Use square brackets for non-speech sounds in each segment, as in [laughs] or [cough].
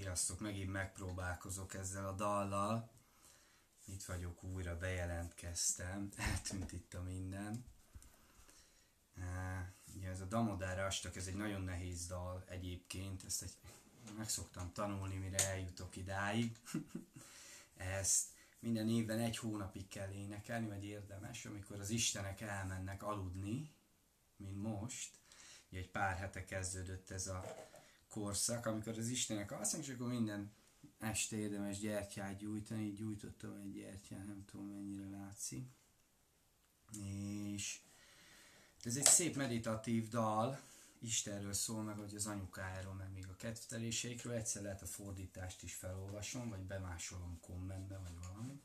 Sziasztok, megint megpróbálkozok ezzel a dallal. Itt vagyok, újra bejelentkeztem, [laughs] eltűnt itt a minden. Ugye ez a Damodár Astak, ez egy nagyon nehéz dal egyébként, ezt egy, meg szoktam tanulni, mire eljutok idáig. [laughs] ezt minden évben egy hónapig kell énekelni, vagy érdemes, amikor az istenek elmennek aludni, mint most. Ugye egy pár hete kezdődött ez a korszak, amikor az Istenek alszanak, és akkor minden este érdemes gyertyát gyújtani, gyújtottam egy gyertyát, nem tudom mennyire látszik. És ez egy szép meditatív dal, Istenről szól, meg hogy az anyukájáról, meg még a kedvteléseikről. Egyszer lehet a fordítást is felolvasom, vagy bemásolom kommentbe, vagy valami.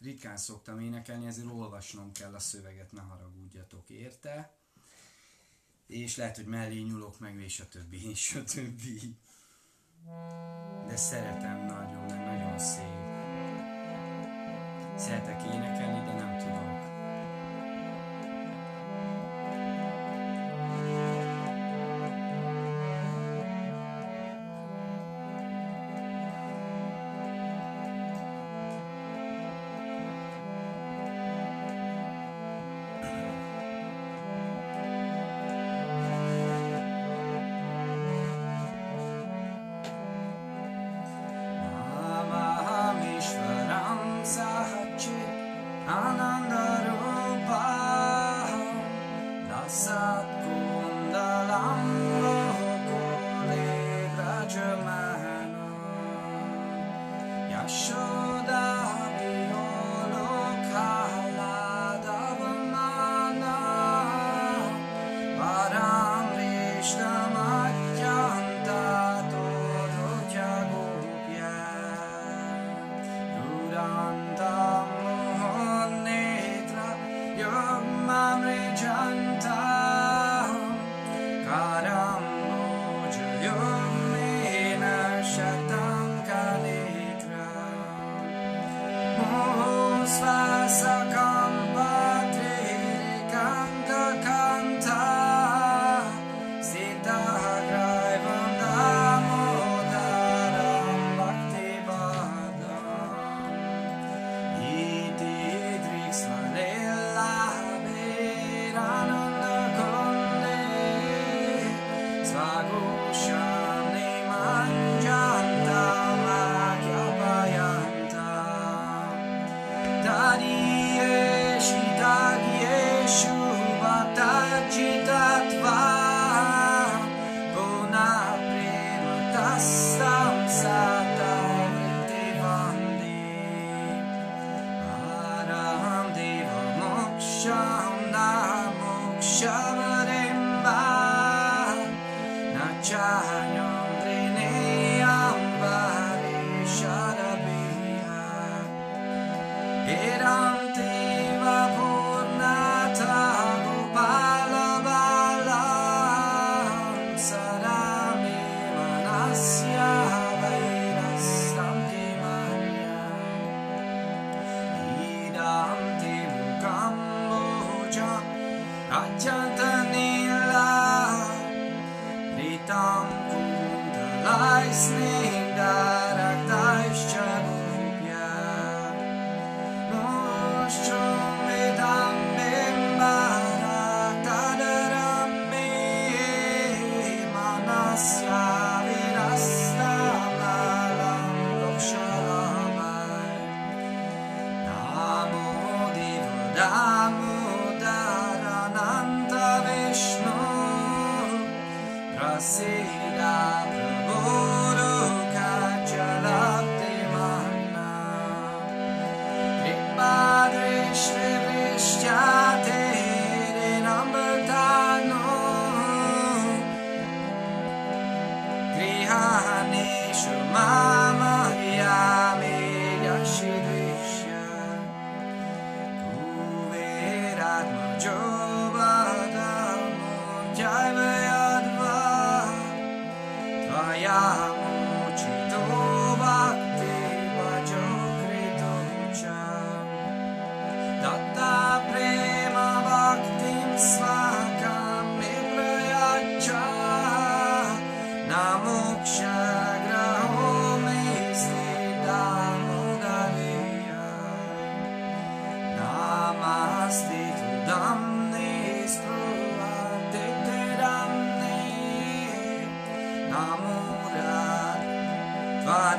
Ritkán szoktam énekelni, ezért olvasnom kell a szöveget, ne haragudjatok érte és lehet, hogy mellé nyúlok meg, és a többi, és a többi. De szeretem nagyon, mert nagyon szép. Szeretek énekelni, de nem tudom.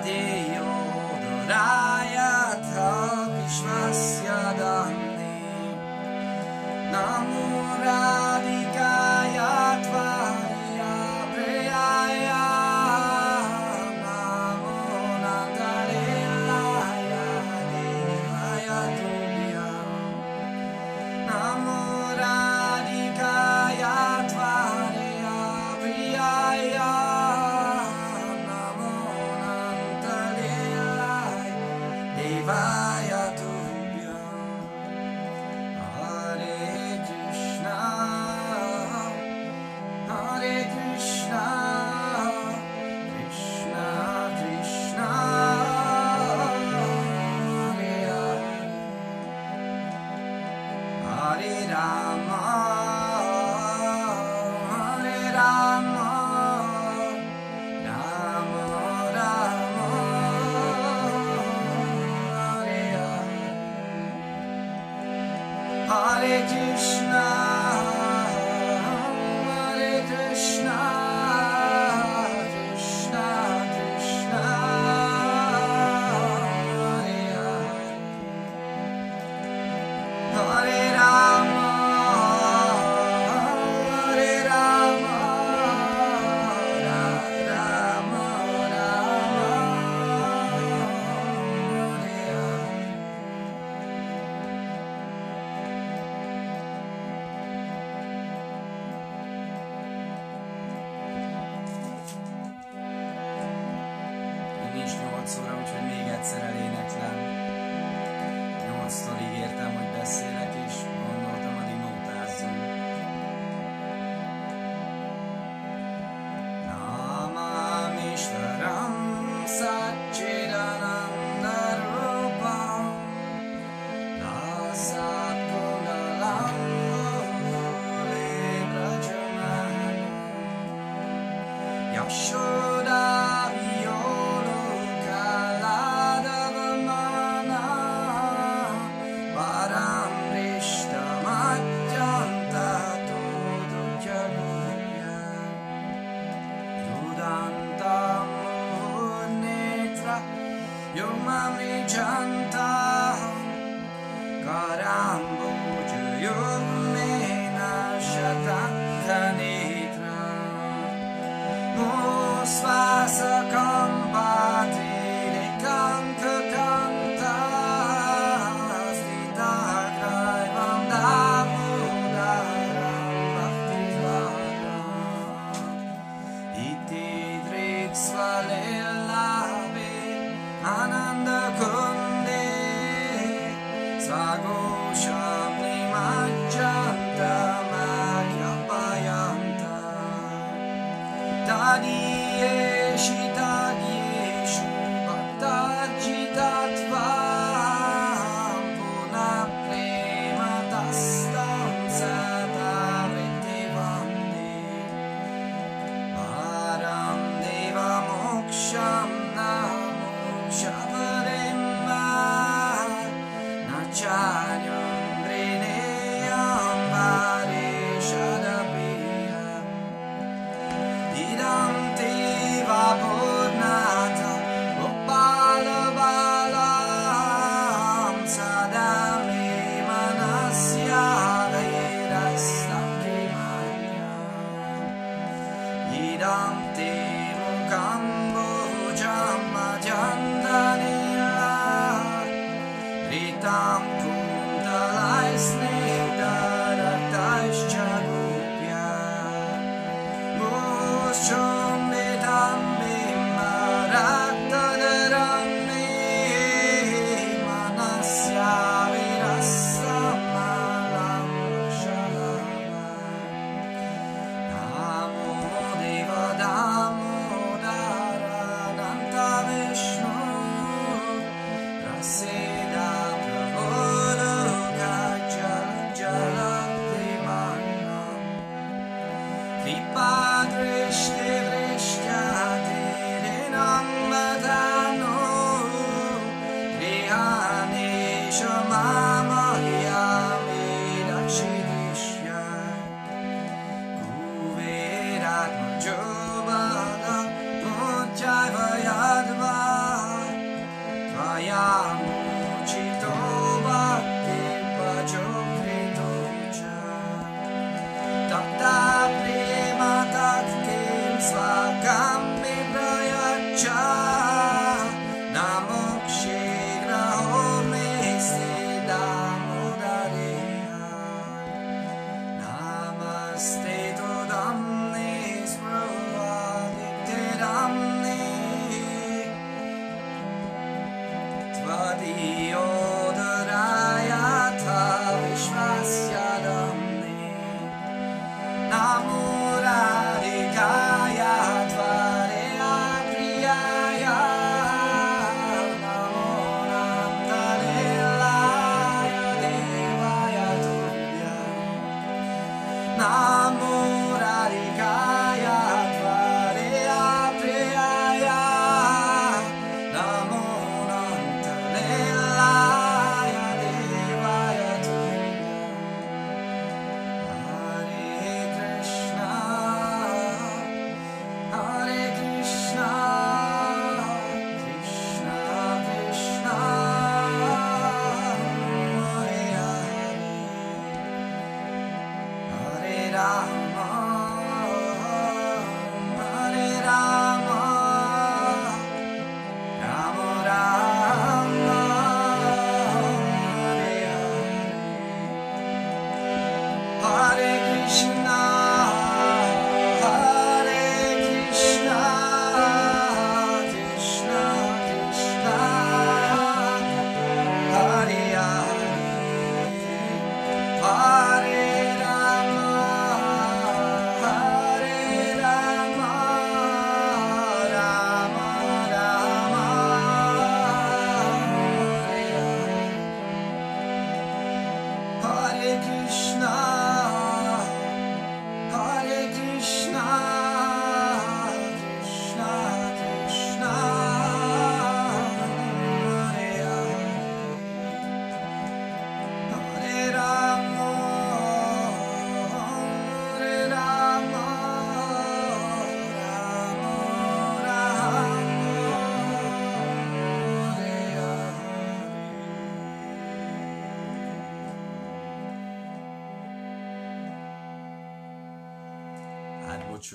देव रायथ विश्वस्य दन् नमो रा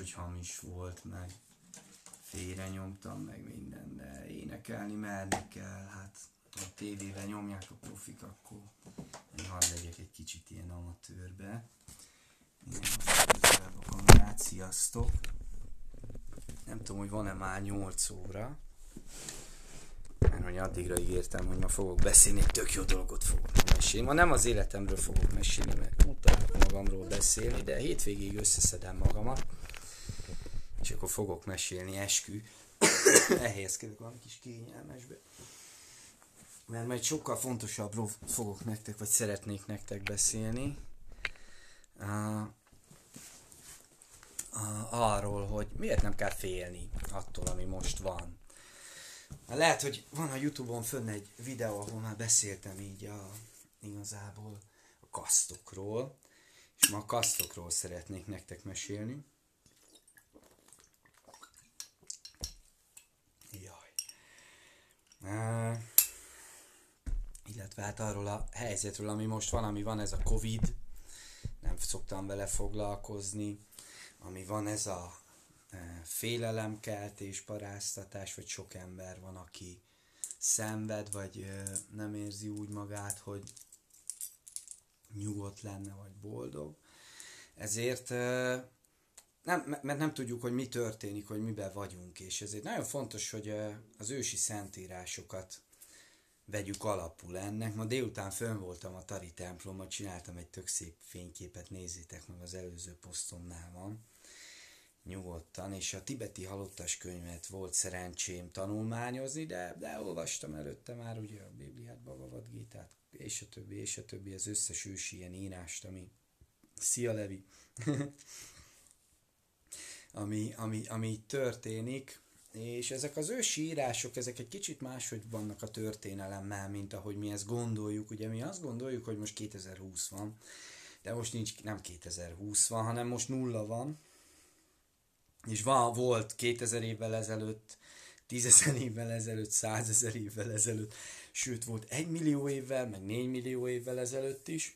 hogy hamis volt, meg félre nyomtam, meg minden, de énekelni merni kell, hát a tévében nyomják a profik, akkor én hadd legyek egy kicsit ilyen amatőrbe. Én sziasztok! Nem tudom, hogy van-e már 8 óra, mert hogy addigra ígértem, hogy ma fogok beszélni, tök jó dolgot fogok mesélni. Ma nem az életemről fogok mesélni, mert utálok magamról beszélni, de hétvégig összeszedem magamat és akkor fogok mesélni eskü. [coughs] Elhelyezkedek valami kis kényelmesbe. Mert majd sokkal fontosabbról fogok nektek, vagy szeretnék nektek beszélni. Uh, uh, arról, hogy miért nem kell félni attól, ami most van. Lehet, hogy van a Youtube-on fönn egy videó, ahol már beszéltem így a, igazából a kasztokról, és ma a kasztokról szeretnék nektek mesélni. illetve hát arról a helyzetről, ami most van, ami van ez a Covid, nem szoktam vele foglalkozni, ami van ez a e, félelemkeltés, paráztatás, vagy sok ember van, aki szenved, vagy e, nem érzi úgy magát, hogy nyugodt lenne, vagy boldog. Ezért e, nem, mert nem tudjuk, hogy mi történik, hogy miben vagyunk, és ezért nagyon fontos, hogy az ősi szentírásokat vegyük alapul ennek. Ma délután fönn voltam a Tari templomban, csináltam egy tök szép fényképet, nézzétek meg, az előző posztomnál van nyugodtan, és a tibeti halottas könyvet volt szerencsém tanulmányozni, de, de olvastam előtte már ugye a Bibliát, Bhagavad Gitát, és a többi, és a többi, az összes ősi ilyen írást, ami... Szia, Levi! [laughs] ami, ami, ami történik, és ezek az ősi írások, ezek egy kicsit máshogy vannak a történelemmel, mint ahogy mi ezt gondoljuk. Ugye mi azt gondoljuk, hogy most 2020 van, de most nincs, nem 2020 van, hanem most nulla van. És van, volt 2000 évvel ezelőtt, 10 évvel ezelőtt, 100 ezer évvel ezelőtt, sőt volt 1 millió évvel, meg 4 millió évvel ezelőtt is.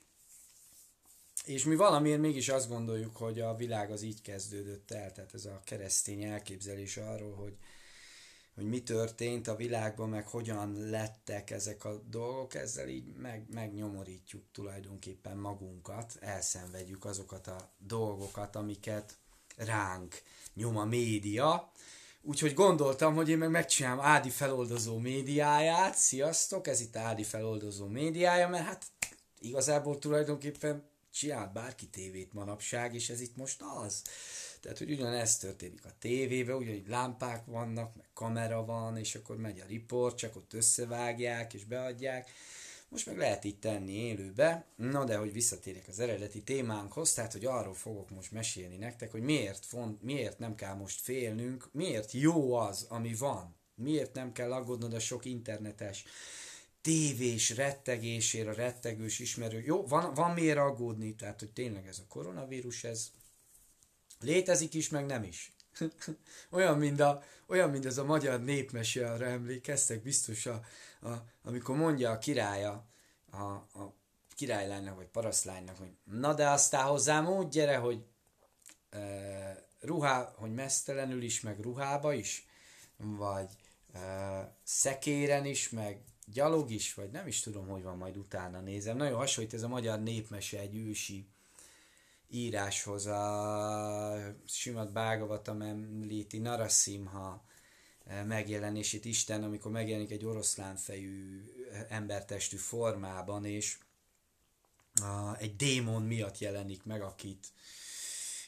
És mi valamiért mégis azt gondoljuk, hogy a világ az így kezdődött el, tehát ez a keresztény elképzelés arról, hogy, hogy mi történt a világban, meg hogyan lettek ezek a dolgok, ezzel így meg, megnyomorítjuk tulajdonképpen magunkat, elszenvedjük azokat a dolgokat, amiket ránk nyom a média. Úgyhogy gondoltam, hogy én meg megcsinálom Ádi feloldozó médiáját, sziasztok, ez itt Ádi feloldozó médiája, mert hát igazából tulajdonképpen csinál bárki tévét manapság, és ez itt most az. Tehát, hogy ugyanezt történik a tévébe, ugyanígy lámpák vannak, meg kamera van, és akkor megy a riport, csak ott összevágják és beadják. Most meg lehet itt tenni élőbe, na de hogy visszatérjek az eredeti témánkhoz, tehát hogy arról fogok most mesélni nektek, hogy miért, font, miért nem kell most félnünk, miért jó az, ami van, miért nem kell aggódnod a sok internetes tévés rettegésére, rettegős ismerő. Jó, van, van miért aggódni, tehát hogy tényleg ez a koronavírus, ez létezik is, meg nem is. [laughs] olyan, mint a, olyan, mint ez a magyar népmese, arra emlékeztek biztos, a, a, amikor mondja a királya a, a királylánynak, vagy parasztlánynak, hogy na de aztán hozzám úgy gyere, hogy e, ruhá, hogy mesztelenül is, meg ruhába is, vagy e, szekéren is, meg gyalog is, vagy nem is tudom, hogy van, majd utána nézem. Nagyon hasonlít ez a magyar népmese egy ősi íráshoz, a Simat Bágavatam említi Narasimha megjelenését Isten, amikor megjelenik egy oroszlánfejű embertestű formában, és a, egy démon miatt jelenik meg, akit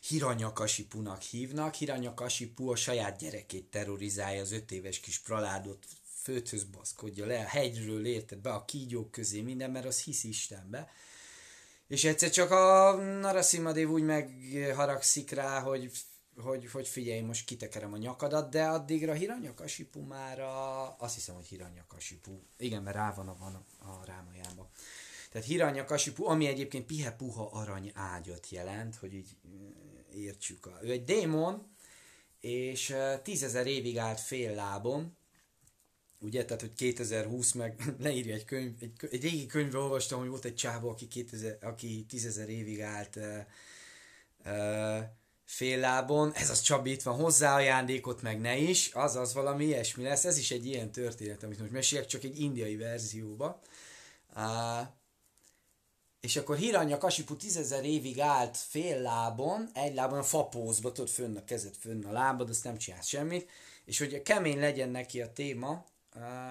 Hiranyakasipunak hívnak. Hiranyakasipu a saját gyerekét terrorizálja, az öt éves kis praládot földhöz baszkodja le, a hegyről érte be a kígyók közé, minden, mert az hisz Istenbe. És egyszer csak a Narasimhadev úgy megharagszik rá, hogy, hogy, hogy figyelj, most kitekerem a nyakadat, de addigra Hiranyakasipu már a... Azt hiszem, hogy Hiranyakasipu. Igen, mert rá van a, van a rámajába. Tehát Hiranyakasipu, ami egyébként pihe-puha arany ágyat jelent, hogy így értsük. A, ő egy démon, és eh, tízezer évig állt fél lábon, Ugye, tehát, hogy 2020 meg [laughs] leírja egy könyv, egy, egy régi könyvbe olvastam, hogy volt egy csávó, aki, 2000, aki 10 évig állt e, e, fél lábon, ez az Csabi itt van, hozzá ajándékot meg ne is, az az valami ilyesmi lesz, ez is egy ilyen történet, amit most mesélek, csak egy indiai verzióba. E, és akkor Hiranya Kasipu tízezer évig állt fél lábon, egy lábon a fapózba, tudod, fönn a kezed, fönn a lábad, azt nem csinálsz semmit, és hogy kemény legyen neki a téma,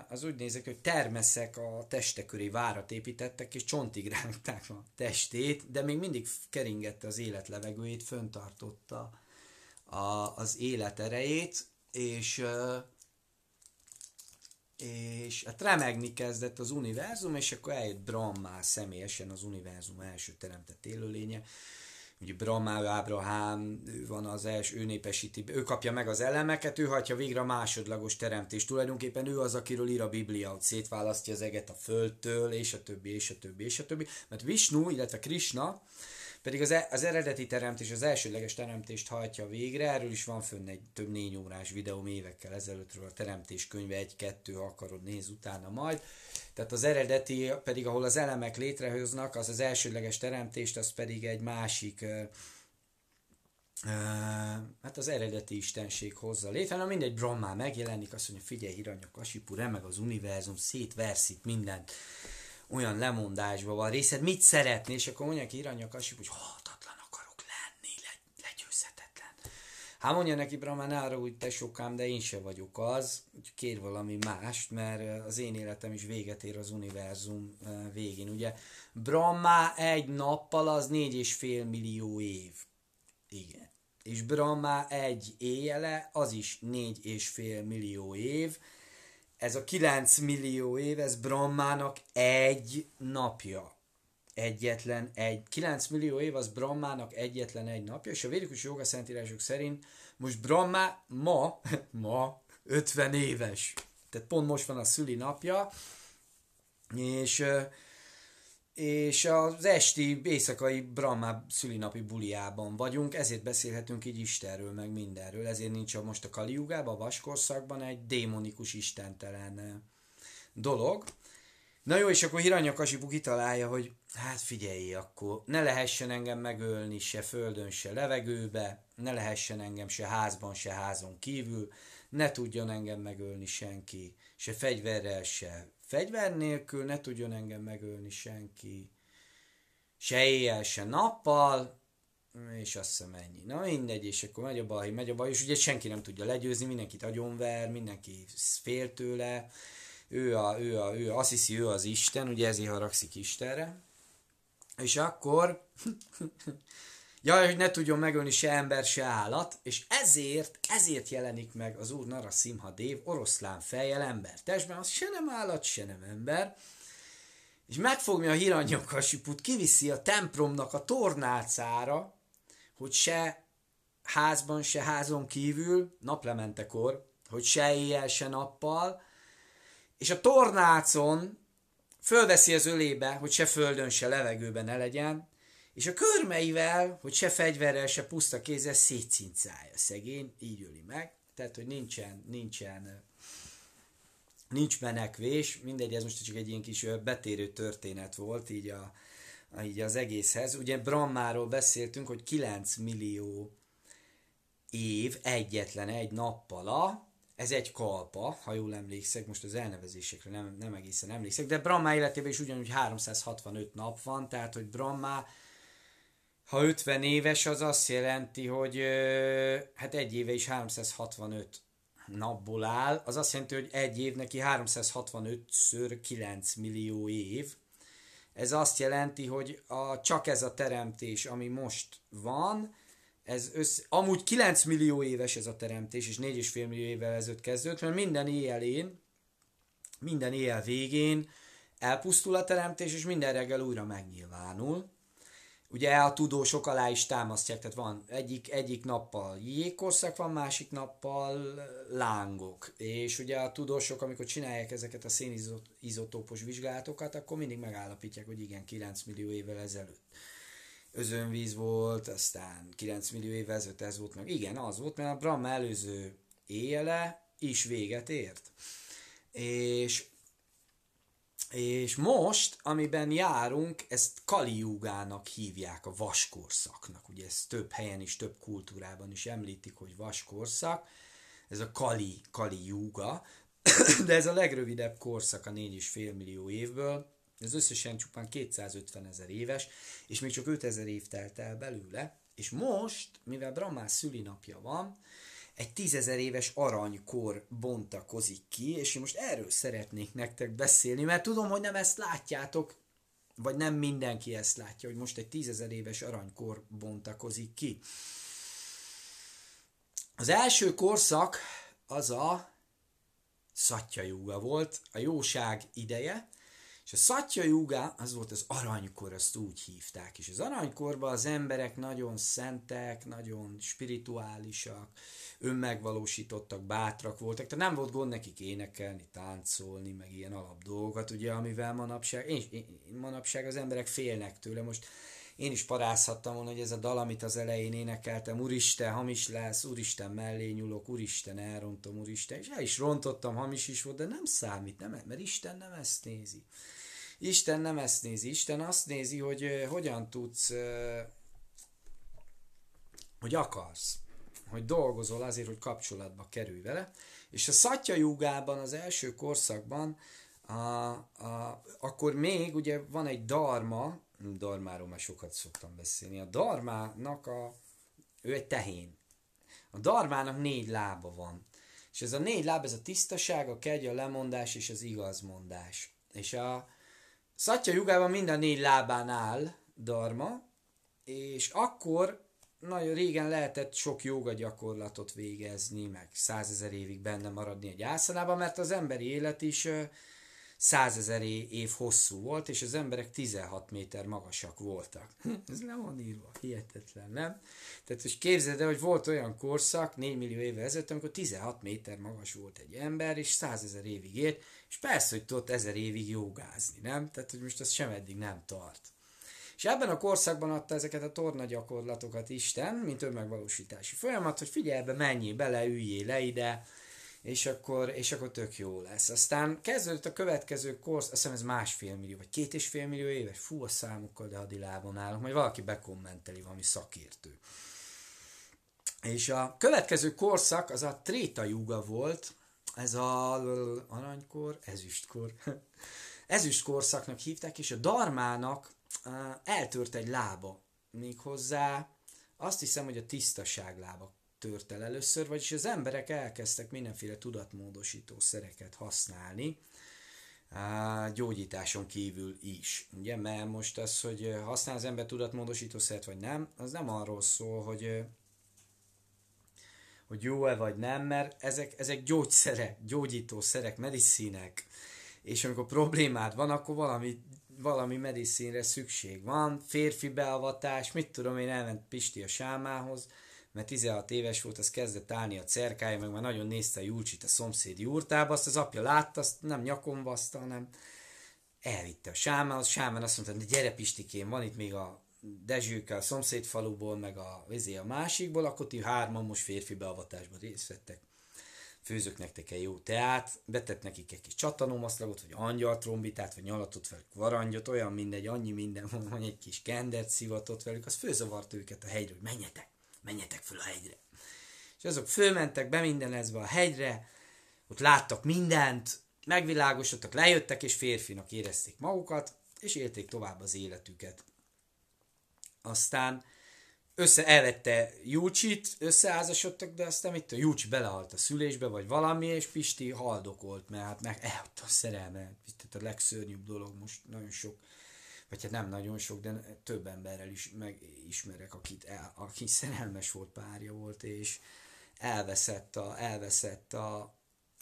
az úgy nézek, hogy termeszek a teste köré várat építettek, és csontig rágták a testét, de még mindig keringette az élet levegőjét, föntartotta a, az élet erejét, és, és hát remegni kezdett az univerzum, és akkor eljött Brahmá személyesen az univerzum első teremtett élőlénye, ugye Bramál Ábrahám van az első, ő népesíti, ő kapja meg az elemeket, ő hagyja végre a másodlagos teremtést. Tulajdonképpen ő az, akiről ír a Biblia, hogy szétválasztja az eget a földtől, és a többi, és a többi, és a többi. Mert Vishnu, illetve Krishna, pedig az, e, az eredeti teremtés, az elsődleges teremtést hajtja végre, erről is van fönn egy több négy órás videó évekkel ezelőttről a teremtés könyve, egy-kettő, ha akarod, néz utána majd. Tehát az eredeti pedig, ahol az elemek létrehoznak, az az elsődleges teremtést, az pedig egy másik Uh, hát az eredeti istenség hozza létre, na mindegy, Brahma megjelenik, azt mondja, figyelj, hiranyok, asipu, remeg az univerzum, szétverszik mindent, olyan lemondásban van részed, mit szeretné, és akkor mondja ki irányok a hogy haltatlan akarok lenni, le, legyőzhetetlen. Hát mondja neki Brahman arra, úgy te sokám, de én se vagyok az, hogy kér valami mást, mert eh, az én életem is véget ér az univerzum eh, végén. Ugye Brahma egy nappal az négy és fél millió év. Igen. És Brahma egy éjele az is négy és fél millió év, ez a 9 millió év, ez Brahmának egy napja. Egyetlen egy. 9 millió év az Brahmának egyetlen egy napja, és a védikus joga szentírások szerint most Brahma ma, [laughs] ma 50 éves. Tehát pont most van a szüli napja, és és az esti, éjszakai Brahma szülinapi buliában vagyunk, ezért beszélhetünk így Istenről, meg mindenről, ezért nincs a most a Kaliugában, a vaskorszakban egy démonikus istentelen eh, dolog. Na jó, és akkor Hiranyakasipu kitalálja, hogy hát figyelj, akkor ne lehessen engem megölni se földön, se levegőbe, ne lehessen engem se házban, se házon kívül, ne tudjon engem megölni senki, se fegyverrel, se Fegyver nélkül ne tudjon engem megölni senki. Se éjjel, se nappal, és azt hiszem ennyi. Na mindegy, és akkor megy a baj, megy a baj, és ugye senki nem tudja legyőzni, mindenkit agyonver, mindenki fél tőle, ő, a, ő, a, ő azt hiszi, ő az Isten, ugye ezért haragszik Istenre. És akkor [laughs] Jaj, hogy ne tudjon megölni se ember, se állat, és ezért, ezért jelenik meg az úr Narasimha Dév oroszlán fejjel ember. Testben az se nem állat, se nem ember, és megfogja a hiranyakasiput, kiviszi a templomnak a tornácára, hogy se házban, se házon kívül, naplementekor, hogy se éjjel, se nappal, és a tornácon fölveszi az ölébe, hogy se földön, se levegőben ne legyen, és a körmeivel, hogy se fegyverrel, se puszta kézzel szétszincálja szegény, így öli meg, tehát, hogy nincsen, nincsen, nincs menekvés, mindegy, ez most csak egy ilyen kis betérő történet volt, így, a, a, így az egészhez. Ugye Brammáról beszéltünk, hogy 9 millió év egyetlen egy nappala, ez egy kalpa, ha jól emlékszek, most az elnevezésekre nem, nem egészen emlékszek, de Brahma életében is ugyanúgy 365 nap van, tehát hogy Brahma ha 50 éves, az azt jelenti, hogy hát egy éve is 365 napból áll, az azt jelenti, hogy egy év neki 365-ször 9 millió év. Ez azt jelenti, hogy a, csak ez a teremtés, ami most van, ez össze, amúgy 9 millió éves ez a teremtés, és 4,5 millió évvel ezelőtt kezdődött, mert minden éjjelén, minden éjjel végén elpusztul a teremtés, és minden reggel újra megnyilvánul ugye a tudósok alá is támasztják, tehát van egyik, egyik nappal jégkorszak van, másik nappal lángok. És ugye a tudósok, amikor csinálják ezeket a szénizotópos vizsgálatokat, akkor mindig megállapítják, hogy igen, 9 millió évvel ezelőtt özönvíz volt, aztán 9 millió évvel ezelőtt ez volt, meg igen, az volt, mert a Bram előző éjjele is véget ért. És és most, amiben járunk, ezt kaliúgának hívják, a vaskorszaknak. Ugye ezt több helyen is, több kultúrában is említik, hogy vaskorszak. Ez a kali, Júga. [coughs] de ez a legrövidebb korszak a 4,5 millió évből. Ez összesen csupán 250 ezer éves, és még csak 5000 év telt el belőle. És most, mivel Dramás szülinapja van, egy tízezer éves aranykor bontakozik ki, és én most erről szeretnék nektek beszélni, mert tudom, hogy nem ezt látjátok, vagy nem mindenki ezt látja, hogy most egy tízezer éves aranykor bontakozik ki. Az első korszak az a szatyajúga volt, a jóság ideje, és a szatya Yuga, az volt az aranykor, azt úgy hívták. És az aranykorban az emberek nagyon szentek, nagyon spirituálisak, önmegvalósítottak, bátrak voltak, tehát nem volt gond nekik énekelni, táncolni, meg ilyen alap dolgokat, ugye, amivel manapság, én, én, manapság az emberek félnek tőle. Most én is parázhattam volna, hogy ez a dal, amit az elején énekeltem, Úristen, hamis lesz, Úristen mellé nyúlok, Úristen, elrontom, Úristen, és el is rontottam, hamis is volt, de nem számít, nem, mert Isten nem ezt nézi. Isten nem ezt nézi. Isten azt nézi, hogy hogyan tudsz, hogy akarsz, hogy dolgozol azért, hogy kapcsolatba kerülj vele. És a szatjajúgában, az első korszakban, a, a, akkor még ugye van egy darma, darmáról már sokat szoktam beszélni, a darmának a, ő egy tehén. A darmának négy lába van. És ez a négy láb, ez a tisztaság, a kegy, a lemondás és az igazmondás. És a, Szatya jugában mind a négy lábán áll Dharma, és akkor nagyon régen lehetett sok joga gyakorlatot végezni, meg százezer évig benne maradni egy ászanában, mert az emberi élet is százezer év hosszú volt, és az emberek 16 méter magasak voltak. Hm, ez nem van írva, hihetetlen, nem? Tehát most képzeld el, hogy volt olyan korszak, 4 millió éve ezelőtt, amikor 16 méter magas volt egy ember, és százezer évig élt, és persze, hogy tudott ezer évig jogázni, nem? Tehát, hogy most az sem eddig nem tart. És ebben a korszakban adta ezeket a torna gyakorlatokat Isten, mint önmegvalósítási folyamat, hogy figyelj be, menjél bele, üljél le ide, és akkor, és akkor tök jó lesz. Aztán kezdődött a következő korsz, azt hiszem ez másfél millió, vagy két és fél millió éves, fú a számokkal, de hadilában állok, majd valaki bekommenteli valami szakértő. És a következő korszak az a Tréta Júga volt, ez a aranykor, ezüstkor. [laughs] Ezüstkorszaknak hívták, és a Darmának eh, eltört egy lába, méghozzá azt hiszem, hogy a tisztaság lába tört el először, vagyis az emberek elkezdtek mindenféle tudatmódosító szereket használni, a gyógyításon kívül is. Ugye, mert most az, hogy használ az ember tudatmódosító szert vagy nem, az nem arról szól, hogy hogy jó-e vagy nem, mert ezek, ezek gyógyszerek, gyógyítószerek, medicinek, és amikor problémád van, akkor valami, valami medicinre szükség van, férfi beavatás, mit tudom én, elment Pisti a sámához, mert 16 éves volt, az kezdett állni a cerkája, meg már nagyon nézte Júlcsit a szomszéd jurtába, azt az apja látta, azt nem nyakon baszta, hanem elvitte a sámán, a sámán azt mondta, hogy gyere Pistikén, van itt még a Dezsőke a szomszéd faluból, meg a vizé a másikból, akkor ti hárman most férfi beavatásban részt vettek. Főzök nektek egy jó teát, betett nekik egy kis csatanomaszlagot, vagy angyaltrombitát, vagy nyalatot velük varangyot, olyan mindegy, annyi minden van, egy kis kendert szivatott velük, az főzavart őket a helyről hogy menjetek menjetek föl a hegyre. És azok fölmentek be minden ezbe a hegyre, ott láttak mindent, megvilágosodtak, lejöttek, és férfinak érezték magukat, és élték tovább az életüket. Aztán össze elvette Júcsit, összeházasodtak, de aztán itt a Júcsi belehalt a szülésbe, vagy valami, és Pisti haldokolt, mert hát meg eladta a szerelme. Itt a legszörnyűbb dolog most nagyon sok vagy hát nem nagyon sok, de több emberrel is megismerek, akit el, aki szerelmes volt, párja volt, és elveszett a, elveszett a,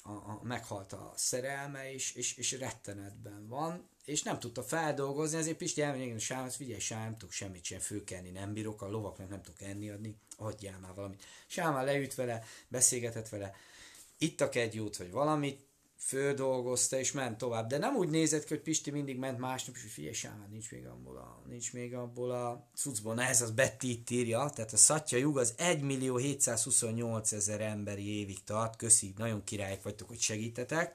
a, a meghalt a szerelme, és, és, és rettenetben van, és nem tudta feldolgozni, ezért Pisti elmegy, Sám, hát figyelj, Sám, nem tudok semmit sem főkenni, nem bírok, a lovaknak nem tudok enni adni, adjál már valamit. Sám már leült vele, beszélgetett vele, ittak egy jót, vagy valamit, földolgozta és ment tovább. De nem úgy nézett ki, hogy Pisti mindig ment másnap, és hogy figyelj Sámán, nincs még abból a, nincs még abból a cuccból. Na ez az Betty itt írja, tehát a Szatya Jug az 1.728.000 millió ezer emberi évig tart, köszi, nagyon királyok vagytok, hogy segítetek.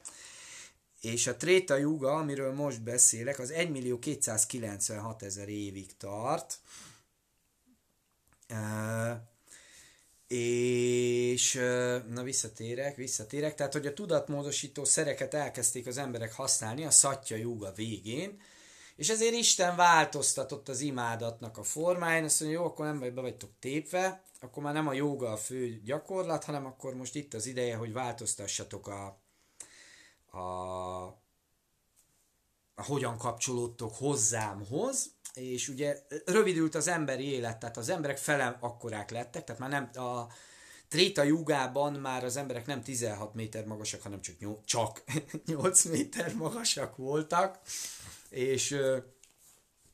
És a Tréta Juga, amiről most beszélek, az 1.296.000 millió ezer évig tart. És na visszatérek, visszatérek, tehát hogy a tudatmódosító szereket elkezdték az emberek használni a szatja júga végén, és ezért Isten változtatott az imádatnak a formáján, azt mondja, jó, akkor nem vagy, be vagytok tépve, akkor már nem a jóga a fő gyakorlat, hanem akkor most itt az ideje, hogy változtassatok a, a, a hogyan kapcsolódtok hozzámhoz, és ugye rövidült az emberi élet, tehát az emberek fele akkorák lettek, tehát már nem a Tréta jugában már az emberek nem 16 méter magasak, hanem csak, nyol, csak 8 [laughs] méter magasak voltak, és,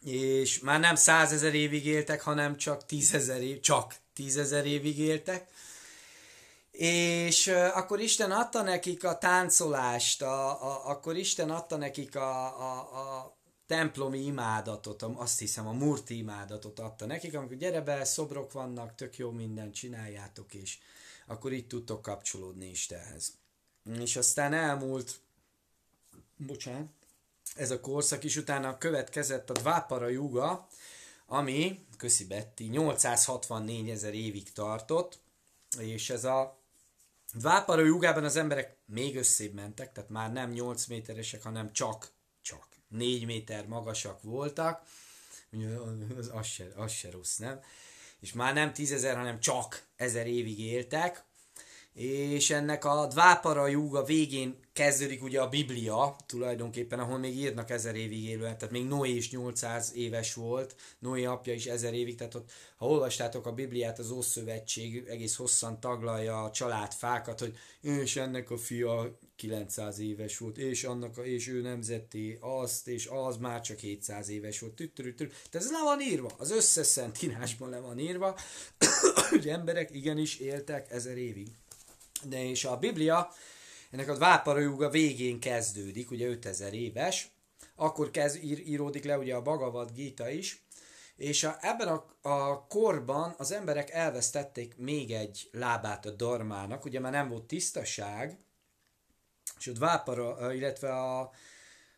és már nem 100 ezer évig éltek, hanem csak 10 ezer év, csak 10 ezer évig éltek, és akkor Isten adta nekik a táncolást, a, a, akkor Isten adta nekik a, a, a templomi imádatot, azt hiszem a murti imádatot adta nekik, amikor gyere be, szobrok vannak, tök jó minden csináljátok, és akkor így tudtok kapcsolódni Istenhez. És aztán elmúlt, bocsánat, ez a korszak is utána következett a Dvápara juga, ami, köszi Betty, 864 ezer évig tartott, és ez a Dvápara jugában az emberek még összébb mentek, tehát már nem 8 méteresek, hanem csak négy méter magasak voltak, az, az, se, az se rossz, nem? És már nem tízezer, hanem csak ezer évig éltek, és ennek a Dvápara Júga végén kezdődik ugye a Biblia tulajdonképpen, ahol még írnak ezer évig élően, tehát még Noé is 800 éves volt, Noé apja is ezer évig, tehát ott, ha olvastátok a Bibliát, az Ószövetség egész hosszan taglalja a családfákat, hogy és ennek a fia 900 éves volt, és annak, a, és ő nemzeti azt, és az már csak 700 éves volt, tüttörütör. Tehát ez le van írva, az összes szentírásban le van írva, hogy [coughs] emberek igenis éltek ezer évig de és a Biblia, ennek a váparajúga végén kezdődik, ugye 5000 éves, akkor kezd, ír, íródik le ugye a Bhagavad Gita is, és a, ebben a, a korban az emberek elvesztették még egy lábát a darmának, ugye már nem volt tisztaság, és a dvápara, illetve a,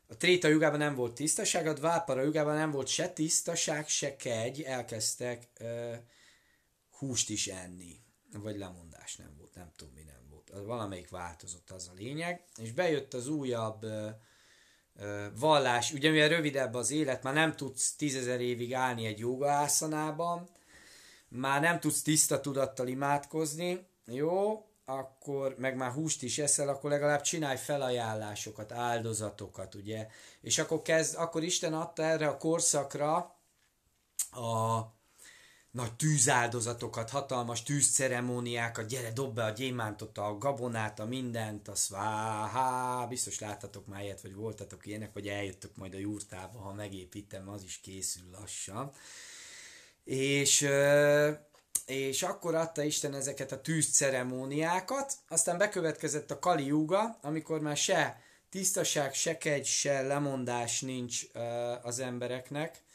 a tréta jugában nem volt tisztaság, a dvápara jugában nem volt se tisztaság, se kegy, elkezdtek e, húst is enni, vagy lemondás nem volt, nem tudom valamelyik változott az a lényeg, és bejött az újabb ö, ö, vallás, ugye mivel rövidebb az élet, már nem tudsz tízezer évig állni egy jogaászanában, már nem tudsz tiszta tudattal imádkozni, jó, akkor meg már húst is eszel, akkor legalább csinálj felajánlásokat, áldozatokat, ugye? És akkor kezd, akkor Isten adta erre a korszakra a, nagy tűzáldozatokat, hatalmas tűzceremóniákat, gyere, dob be a gyémántot, a gabonát, a mindent, a szváhá, biztos láttatok már ilyet, vagy voltatok ilyenek, vagy eljöttök majd a jurtába, ha megépítem, az is készül lassan. És, és akkor adta Isten ezeket a tűzceremóniákat, aztán bekövetkezett a kaliúga, amikor már se tisztaság, se kegy, se lemondás nincs az embereknek,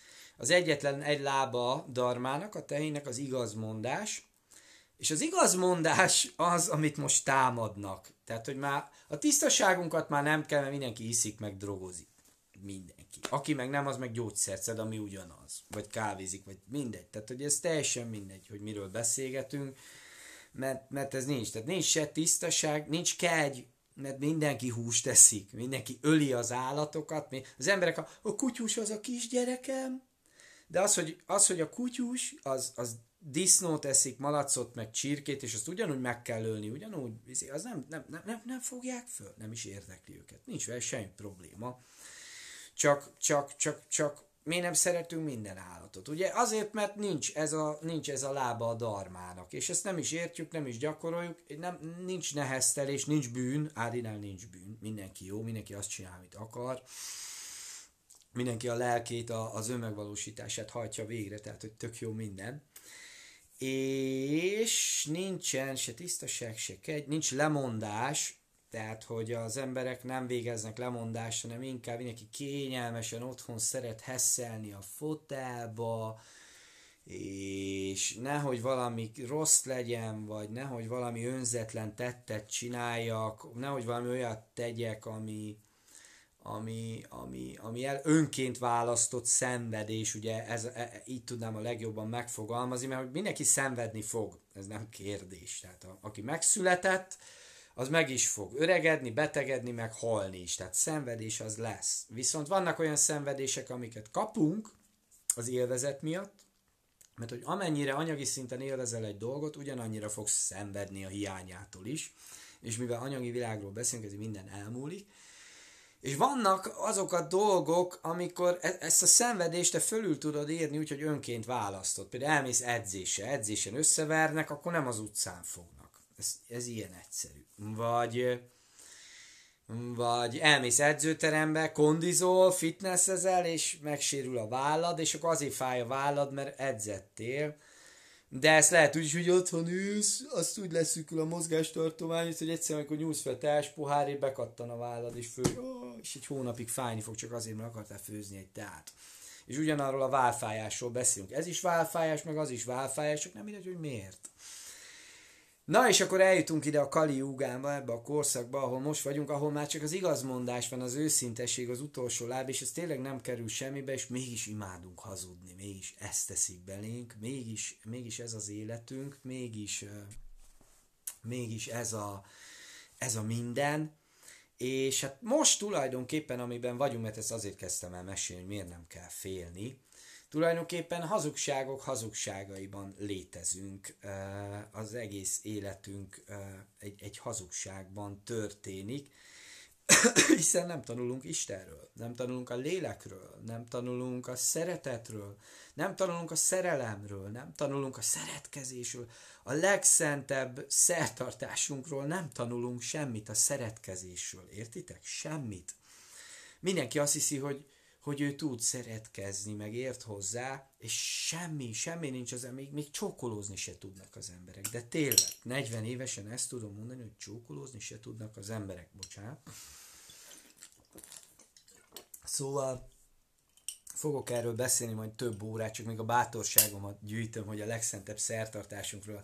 az egyetlen egy lába darmának, a tehének az igazmondás, és az igazmondás az, amit most támadnak. Tehát, hogy már a tisztaságunkat már nem kell, mert mindenki iszik, meg drogozik. Mindenki. Aki meg nem, az meg gyógyszert szed, ami ugyanaz. Vagy kávézik, vagy mindegy. Tehát, hogy ez teljesen mindegy, hogy miről beszélgetünk, mert, mert ez nincs. Tehát nincs se tisztaság, nincs kegy, mert mindenki húst eszik, mindenki öli az állatokat. Az emberek, a, a kutyus az a kisgyerekem, de az, hogy, az, hogy a kutyus, az, az disznót eszik, malacot, meg csirkét, és azt ugyanúgy meg kell ölni, ugyanúgy, izé, az nem, nem, nem, nem, nem fogják föl, nem is érdekli őket. Nincs vele semmi probléma. Csak, csak, csak, csak mi nem szeretünk minden állatot. Ugye azért, mert nincs ez a, nincs ez a lába a darmának, és ezt nem is értjük, nem is gyakoroljuk, nem, nincs neheztelés, nincs bűn, Árinál nincs bűn, mindenki jó, mindenki azt csinál, amit akar mindenki a lelkét, a, az önmegvalósítását hajtja végre, tehát hogy tök jó minden. És nincsen se tisztaság, se kegy, nincs lemondás, tehát hogy az emberek nem végeznek lemondást, hanem inkább mindenki kényelmesen otthon szeret hesszelni a fotelba, és nehogy valami rossz legyen, vagy nehogy valami önzetlen tettet csináljak, nehogy valami olyat tegyek, ami, ami, ami, ami el önként választott szenvedés, ugye ez, e, e így tudnám a legjobban megfogalmazni, mert mindenki szenvedni fog, ez nem kérdés. Tehát a, aki megszületett, az meg is fog öregedni, betegedni, meg halni is. Tehát szenvedés az lesz. Viszont vannak olyan szenvedések, amiket kapunk az élvezet miatt, mert hogy amennyire anyagi szinten élvezel egy dolgot, ugyanannyira fogsz szenvedni a hiányától is. És mivel anyagi világról beszélünk, ez minden elmúlik, és vannak azok a dolgok, amikor e- ezt a szenvedést te fölül tudod érni, úgyhogy önként választod. Például elmész edzése, edzésen összevernek, akkor nem az utcán fognak. Ez, ez ilyen egyszerű. Vagy, vagy elmész edzőterembe, kondizol, fitnessezel, és megsérül a vállad, és akkor azért fáj a vállad, mert edzettél, de ezt lehet úgy, hogy otthon ülsz, azt úgy leszűkül a mozgástartomány, hogy egyszer, amikor nyúlsz fel teás pohárért, bekattan a vállad, és fő, és egy hónapig fájni fog, csak azért, mert akartál főzni egy teát. És ugyanarról a válfájásról beszélünk. Ez is válfájás, meg az is válfájás, csak nem mindegy, hogy miért. Na és akkor eljutunk ide a Kali Júgánba, ebbe a korszakba, ahol most vagyunk, ahol már csak az igazmondás van, az őszintesség, az utolsó láb, és ez tényleg nem kerül semmibe, és mégis imádunk hazudni, mégis ezt teszik belénk, mégis, mégis ez az életünk, mégis, mégis ez, a, ez a minden. És hát most tulajdonképpen, amiben vagyunk, mert ezt azért kezdtem el mesélni, hogy miért nem kell félni, tulajdonképpen hazugságok hazugságaiban létezünk, az egész életünk egy, egy hazugságban történik, [coughs] hiszen nem tanulunk Istenről, nem tanulunk a lélekről, nem tanulunk a szeretetről, nem tanulunk a szerelemről, nem tanulunk a szeretkezésről, a legszentebb szertartásunkról nem tanulunk semmit a szeretkezésről, értitek? Semmit. Mindenki azt hiszi, hogy hogy ő tud szeretkezni, meg ért hozzá, és semmi, semmi nincs az még, még csókolózni se tudnak az emberek. De tényleg, 40 évesen ezt tudom mondani, hogy csókolózni se tudnak az emberek, bocsánat. Szóval fogok erről beszélni majd több órát, csak még a bátorságomat gyűjtöm, hogy a legszentebb szertartásunkról, a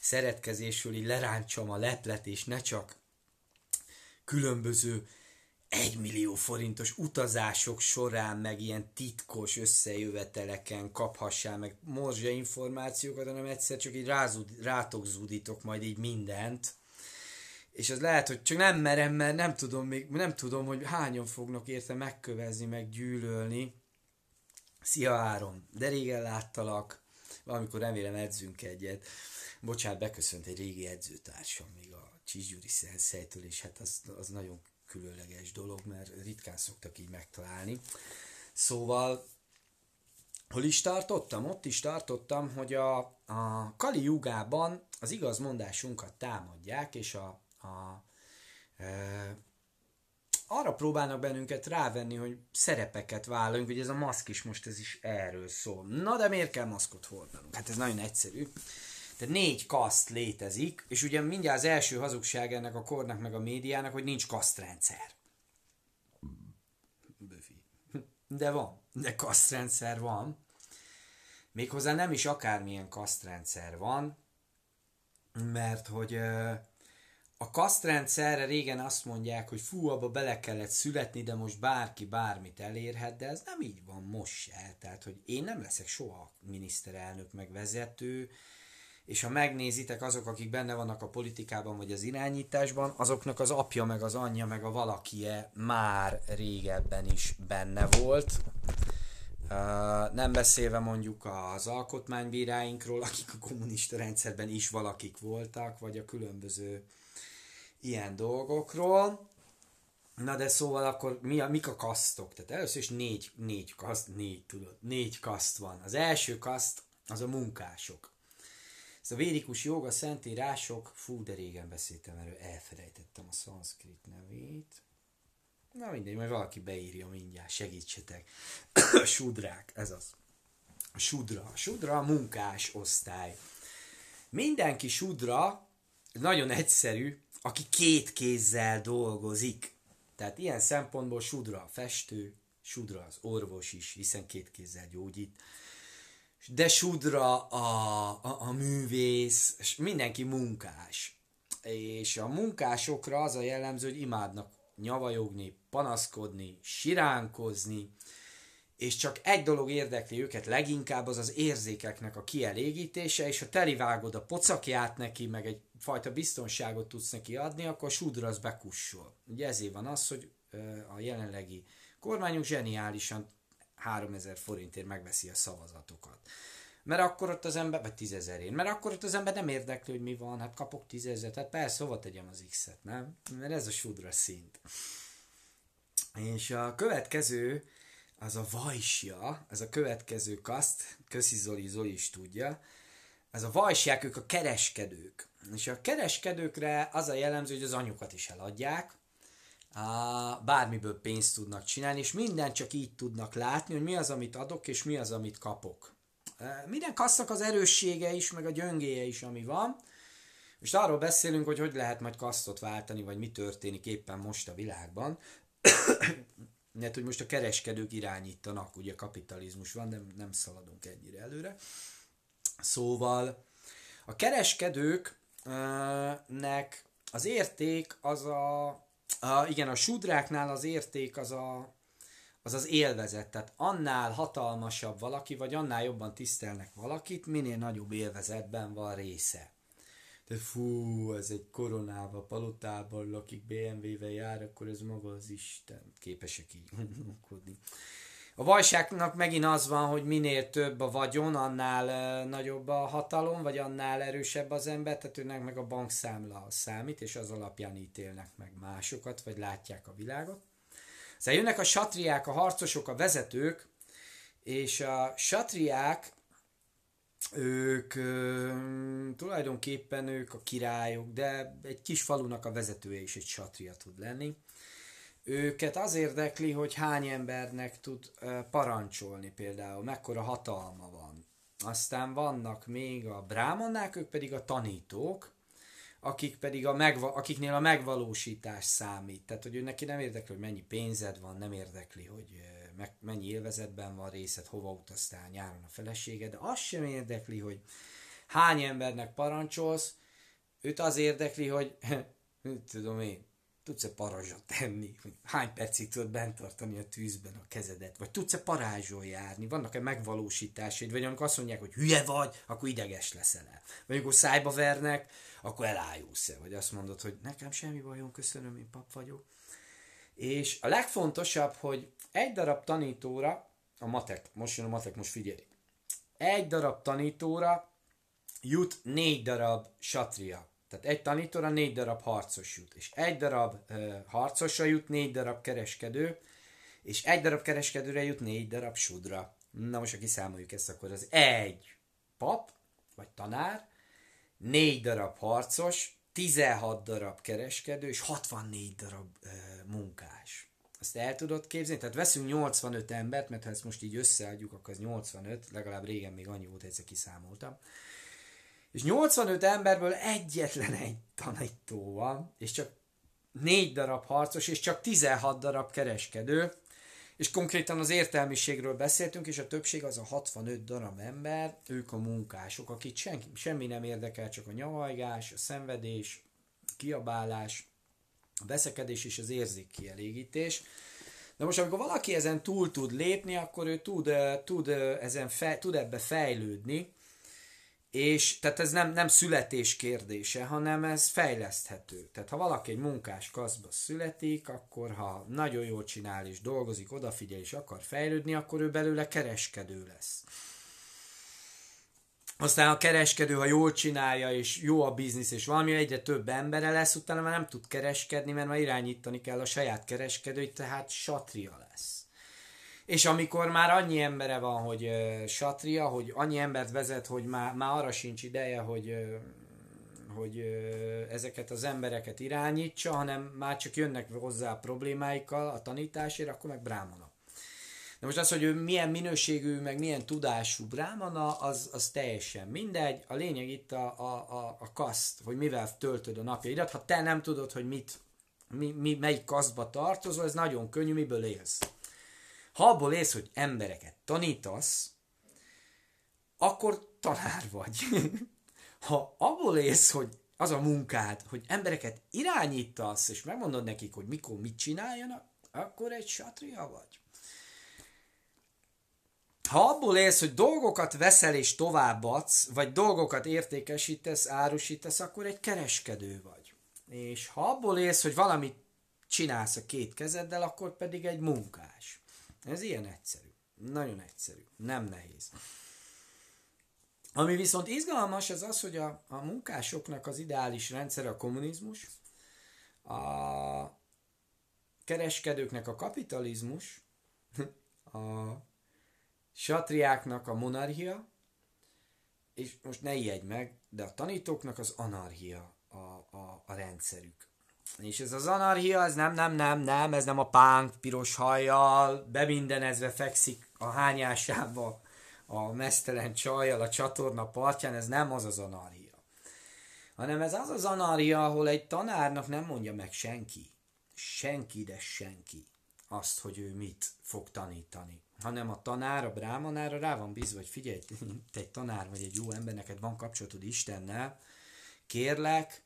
szeretkezésről így lerántsam a leplet, és ne csak különböző egymillió forintos utazások során, meg ilyen titkos összejöveteleken kaphassál, meg morzsa információkat, hanem egyszer csak így rázud, rátok zúdítok majd így mindent. És az lehet, hogy csak nem merem, mert nem tudom, még, nem tudom hogy hányan fognak érte megkövezni, meg gyűlölni. Szia Áron, de régen láttalak, valamikor remélem edzünk egyet. Bocsánat, beköszönt egy régi edzőtársam még a Csizsgyuri Szenszejtől, és hát az, az nagyon különleges dolog, mert ritkán szoktak így megtalálni. Szóval, hol is tartottam? Ott is tartottam, hogy a, a Kali Jugában az igaz mondásunkat támadják, és a, a e, arra próbálnak bennünket rávenni, hogy szerepeket vállaljunk, hogy ez a maszk is most ez is erről szól. Na de miért kell maszkot hordanunk? Hát ez nagyon egyszerű. Tehát négy kaszt létezik, és ugye mindjárt az első hazugság ennek a kornak meg a médiának, hogy nincs kasztrendszer. De van, de kasztrendszer van. Méghozzá nem is akármilyen kasztrendszer van, mert hogy a kasztrendszerre régen azt mondják, hogy fú, abba bele kellett születni, de most bárki bármit elérhet, de ez nem így van most se. Tehát, hogy én nem leszek soha miniszterelnök meg vezető, és ha megnézitek, azok, akik benne vannak a politikában vagy az irányításban, azoknak az apja, meg az anyja, meg a valakie már régebben is benne volt. Nem beszélve mondjuk az alkotmánybíráinkról, akik a kommunista rendszerben is valakik voltak, vagy a különböző ilyen dolgokról. Na de szóval akkor mi a, mik a kasztok? Tehát először is négy, négy kaszt, négy, tudod, négy kaszt van. Az első kaszt az a munkások ez a védikus joga, szentírások, fú, de régen beszéltem erről, elfelejtettem a szanszkrit nevét. Na mindegy, majd valaki beírja mindjárt, segítsetek. [coughs] Sudrák, ez az. Sudra. Sudra a munkás osztály. Mindenki sudra, nagyon egyszerű, aki két kézzel dolgozik. Tehát ilyen szempontból sudra a festő, sudra az orvos is, hiszen két kézzel gyógyít de Sudra a, a, a művész, és mindenki munkás. És a munkásokra az a jellemző, hogy imádnak nyavajogni, panaszkodni, siránkozni, és csak egy dolog érdekli őket leginkább, az az érzékeknek a kielégítése, és ha telivágod a pocakját neki, meg egy fajta biztonságot tudsz neki adni, akkor a sudra az bekussol. Ugye ezért van az, hogy a jelenlegi kormányunk zseniálisan 3000 forintért megveszi a szavazatokat. Mert akkor ott az ember, vagy tízezerén, mert akkor ott az ember nem érdekli, hogy mi van, hát kapok tízezer, hát persze, hova tegyem az X-et, nem? Mert ez a sudra szint. És a következő, az a vajsja, ez a következő kaszt, köszi Zoli, Zoli is tudja, ez a vajsják, ők a kereskedők. És a kereskedőkre az a jellemző, hogy az anyukat is eladják, bármiből pénzt tudnak csinálni, és mindent csak így tudnak látni, hogy mi az, amit adok, és mi az, amit kapok. E, minden kasszak az erőssége is, meg a gyöngéje is, ami van. Most arról beszélünk, hogy hogy lehet majd kasztot váltani, vagy mi történik éppen most a világban. [coughs] Mert hogy most a kereskedők irányítanak, ugye kapitalizmus van, nem, nem szaladunk ennyire előre. Szóval a kereskedőknek az érték az a a, igen, a sudráknál az érték az a, az az élvezet. Tehát annál hatalmasabb valaki, vagy annál jobban tisztelnek valakit, minél nagyobb élvezetben van része. Tehát fú, ez egy koronával, palotában lakik, BMW-vel jár, akkor ez maga az Isten. Képesek így gondolkodni. A valóságnak megint az van, hogy minél több a vagyon, annál nagyobb a hatalom, vagy annál erősebb az ember, tehát őnek meg a bankszámla számít, és az alapján ítélnek meg másokat, vagy látják a világot. Szóval jönnek a satriák, a harcosok, a vezetők, és a satriák, ők ö, tulajdonképpen ők a királyok, de egy kis falunak a vezetője is egy satria tud lenni őket az érdekli, hogy hány embernek tud parancsolni például, mekkora hatalma van. Aztán vannak még a brámannák, ők pedig a tanítók, akik pedig a megva, akiknél a megvalósítás számít. Tehát, hogy ő neki nem érdekli, hogy mennyi pénzed van, nem érdekli, hogy mennyi élvezetben van részed, hova utaztál nyáron a feleséged, de azt sem érdekli, hogy hány embernek parancsolsz, őt az érdekli, hogy [laughs] tudom én, tudsz-e parazsot tenni, hogy hány percig tudod bent tartani a tűzben a kezedet, vagy tudsz-e parázsol járni, vannak-e megvalósításaid, vagy amikor azt mondják, hogy hülye vagy, akkor ideges leszel el. Vagy amikor szájba vernek, akkor elájulsz-e, vagy azt mondod, hogy nekem semmi bajom, köszönöm, én pap vagyok. És a legfontosabb, hogy egy darab tanítóra, a matek, most jön a matek, most figyelj, egy darab tanítóra jut négy darab satria tehát egy tanítóra négy darab harcos jut, és egy darab ö, harcosra jut négy darab kereskedő, és egy darab kereskedőre jut négy darab sudra. Na most, aki számoljuk ezt, akkor az egy pap, vagy tanár, négy darab harcos, 16 darab kereskedő, és 64 darab ö, munkás. Ezt el tudod képzelni? Tehát veszünk 85 embert, mert ha ezt most így összeadjuk, akkor az 85, legalább régen még annyi volt, egyszer kiszámoltam. És 85 emberből egyetlen egy tanító van, és csak négy darab harcos, és csak 16 darab kereskedő, és konkrétan az értelmiségről beszéltünk, és a többség az a 65 darab ember, ők a munkások, akit senki, semmi nem érdekel, csak a nyavajgás, a szenvedés, a kiabálás, a veszekedés és az érzékkielégítés. De most, amikor valaki ezen túl tud lépni, akkor ő tud, eh, tud, eh, ezen fe, tud ebbe fejlődni, és tehát ez nem, nem születés kérdése, hanem ez fejleszthető. Tehát ha valaki egy munkás kaszba születik, akkor ha nagyon jól csinál és dolgozik, odafigyel és akar fejlődni, akkor ő belőle kereskedő lesz. Aztán a kereskedő, ha jól csinálja, és jó a biznisz, és valami egyre több embere lesz, utána már nem tud kereskedni, mert már irányítani kell a saját kereskedőit, tehát satria lesz. És amikor már annyi embere van, hogy uh, satria, hogy annyi embert vezet, hogy már, már arra sincs ideje, hogy uh, hogy uh, ezeket az embereket irányítsa, hanem már csak jönnek hozzá a problémáikkal a tanításért, akkor meg brámana. De most az, hogy ő milyen minőségű, meg milyen tudású brámana, az, az teljesen mindegy. A lényeg itt a, a, a, a kaszt, hogy mivel töltöd a napjaidat. Ha te nem tudod, hogy mit, mi, mi, melyik kasztba tartozol, ez nagyon könnyű, miből élsz. Ha abból élsz, hogy embereket tanítasz, akkor tanár vagy. [laughs] ha abból élsz, hogy az a munkád, hogy embereket irányítasz, és megmondod nekik, hogy mikor mit csináljanak, akkor egy satria vagy. Ha abból élsz, hogy dolgokat veszel és továbbadsz, vagy dolgokat értékesítesz, árusítasz, akkor egy kereskedő vagy. És ha abból élsz, hogy valamit csinálsz a két kezeddel, akkor pedig egy munkás. Ez ilyen egyszerű. Nagyon egyszerű. Nem nehéz. Ami viszont izgalmas, az az, hogy a, a munkásoknak az ideális rendszer a kommunizmus, a kereskedőknek a kapitalizmus, a satriáknak a monarchia, és most ne ijedj meg, de a tanítóknak az anarchia a, a, a rendszerük. És ez az anarchia, ez nem, nem, nem, nem, ez nem a pánk piros hajjal, bemindenezve fekszik a hányásába a mesztelen csajjal a csatorna partján, ez nem az az anarchia. Hanem ez az az anarchia, ahol egy tanárnak nem mondja meg senki, senki, de senki azt, hogy ő mit fog tanítani. Hanem a tanár, a brámanára rá van bízva, hogy figyelj, [laughs] te egy tanár vagy egy jó ember, neked van kapcsolatod Istennel, kérlek,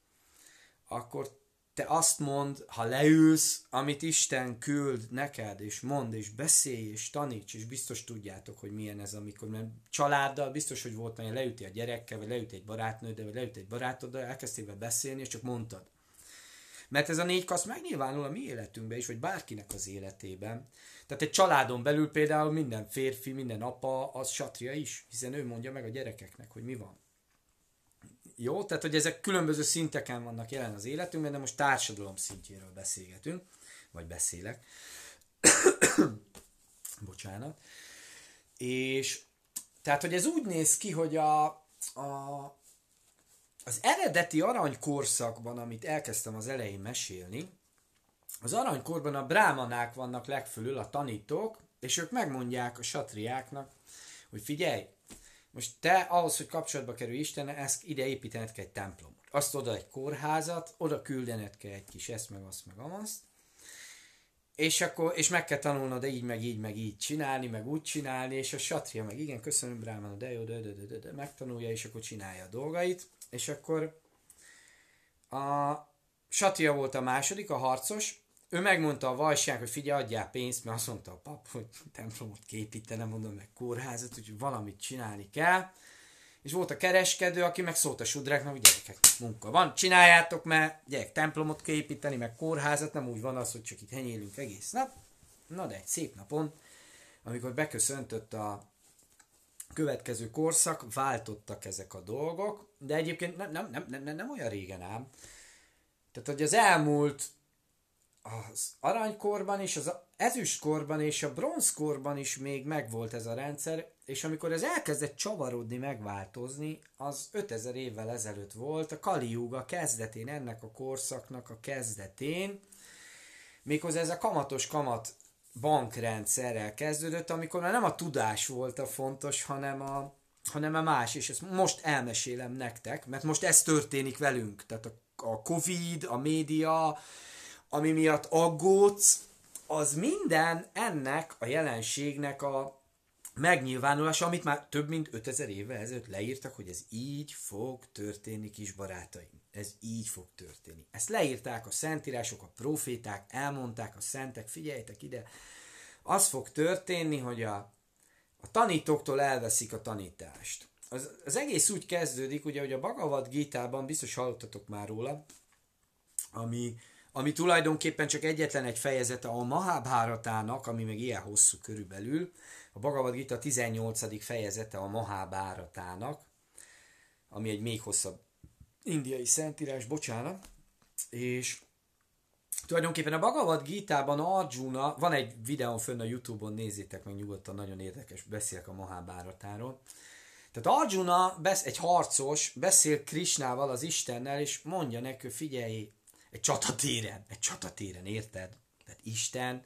akkor te azt mond, ha leülsz, amit Isten küld neked, és mond, és beszélj, és taníts, és biztos tudjátok, hogy milyen ez, amikor mert családdal biztos, hogy volt mert leüti a gyerekkel, vagy leüti egy barátnőddel, vagy leüti egy barátoddal, elkezdtél vele beszélni, és csak mondtad. Mert ez a négy kasz megnyilvánul a mi életünkben is, vagy bárkinek az életében. Tehát egy családon belül például minden férfi, minden apa, az satria is, hiszen ő mondja meg a gyerekeknek, hogy mi van. Jó, tehát hogy ezek különböző szinteken vannak jelen az életünkben, de most társadalom szintjéről beszélgetünk, vagy beszélek. [coughs] Bocsánat. És tehát, hogy ez úgy néz ki, hogy a, a, az eredeti aranykorszakban, amit elkezdtem az elején mesélni, az aranykorban a brámanák vannak legfölül, a tanítók, és ők megmondják a satriáknak, hogy figyelj, most te ahhoz, hogy kapcsolatba kerül Isten, ezt ide építened kell egy templomot. Azt oda egy kórházat, oda küldened kell egy kis ezt, meg azt, meg azt. És akkor, és meg kell tanulnod így, meg így, meg így csinálni, meg úgy csinálni, és a satria meg igen, köszönöm Brámán, de jó, de, de, de, de, de, megtanulja, és akkor csinálja a dolgait, és akkor a satria volt a második, a harcos, ő megmondta a valóság, hogy figyelj, adjál pénzt, mert azt mondta a pap, hogy templomot képítenem, mondom, meg kórházat, úgyhogy valamit csinálni kell. És volt a kereskedő, aki meg szólt a sudráknak, hogy gyerekek, munka van, csináljátok, mert gyerek, templomot képíteni építeni, meg kórházat, nem úgy van az, hogy csak itt henyélünk egész nap. Na de egy szép napon, amikor beköszöntött a következő korszak, váltottak ezek a dolgok, de egyébként nem, nem, nem, nem, nem olyan régen ám. Tehát, hogy az elmúlt az aranykorban és az ezüstkorban és a bronzkorban is még megvolt ez a rendszer, és amikor ez elkezdett csavarodni, megváltozni, az 5000 évvel ezelőtt volt, a Kaliuga kezdetén, ennek a korszaknak a kezdetén, méghozzá ez a kamatos kamat bankrendszerrel kezdődött, amikor már nem a tudás volt a fontos, hanem a, hanem a más, és ezt most elmesélem nektek, mert most ez történik velünk, tehát a, a Covid, a média, ami miatt aggódsz, az minden ennek a jelenségnek a megnyilvánulása, amit már több mint 5000 éve ezelőtt leírtak, hogy ez így fog történni, kis barátaim. Ez így fog történni. Ezt leírták a szentírások, a proféták, elmondták a szentek, figyeljetek ide, az fog történni, hogy a, a tanítóktól elveszik a tanítást. Az, az egész úgy kezdődik, ugye, hogy a Bhagavad Gita-ban, biztos hallottatok már róla, ami ami tulajdonképpen csak egyetlen egy fejezete a Mahábháratának, ami meg ilyen hosszú körülbelül, a Bhagavad Gita 18. fejezete a Mahábháratának, ami egy még hosszabb indiai szentírás, bocsánat, és tulajdonképpen a Bhagavad Gita-ban Arjuna, van egy videón fönn a Youtube-on, nézzétek meg nyugodtan, nagyon érdekes, beszélek a Mahábáratáról. Tehát Arjuna, egy harcos, beszél Krishnával, az Istennel, és mondja neki, figyelj, egy csatatéren, egy csatatéren, érted? Tehát Isten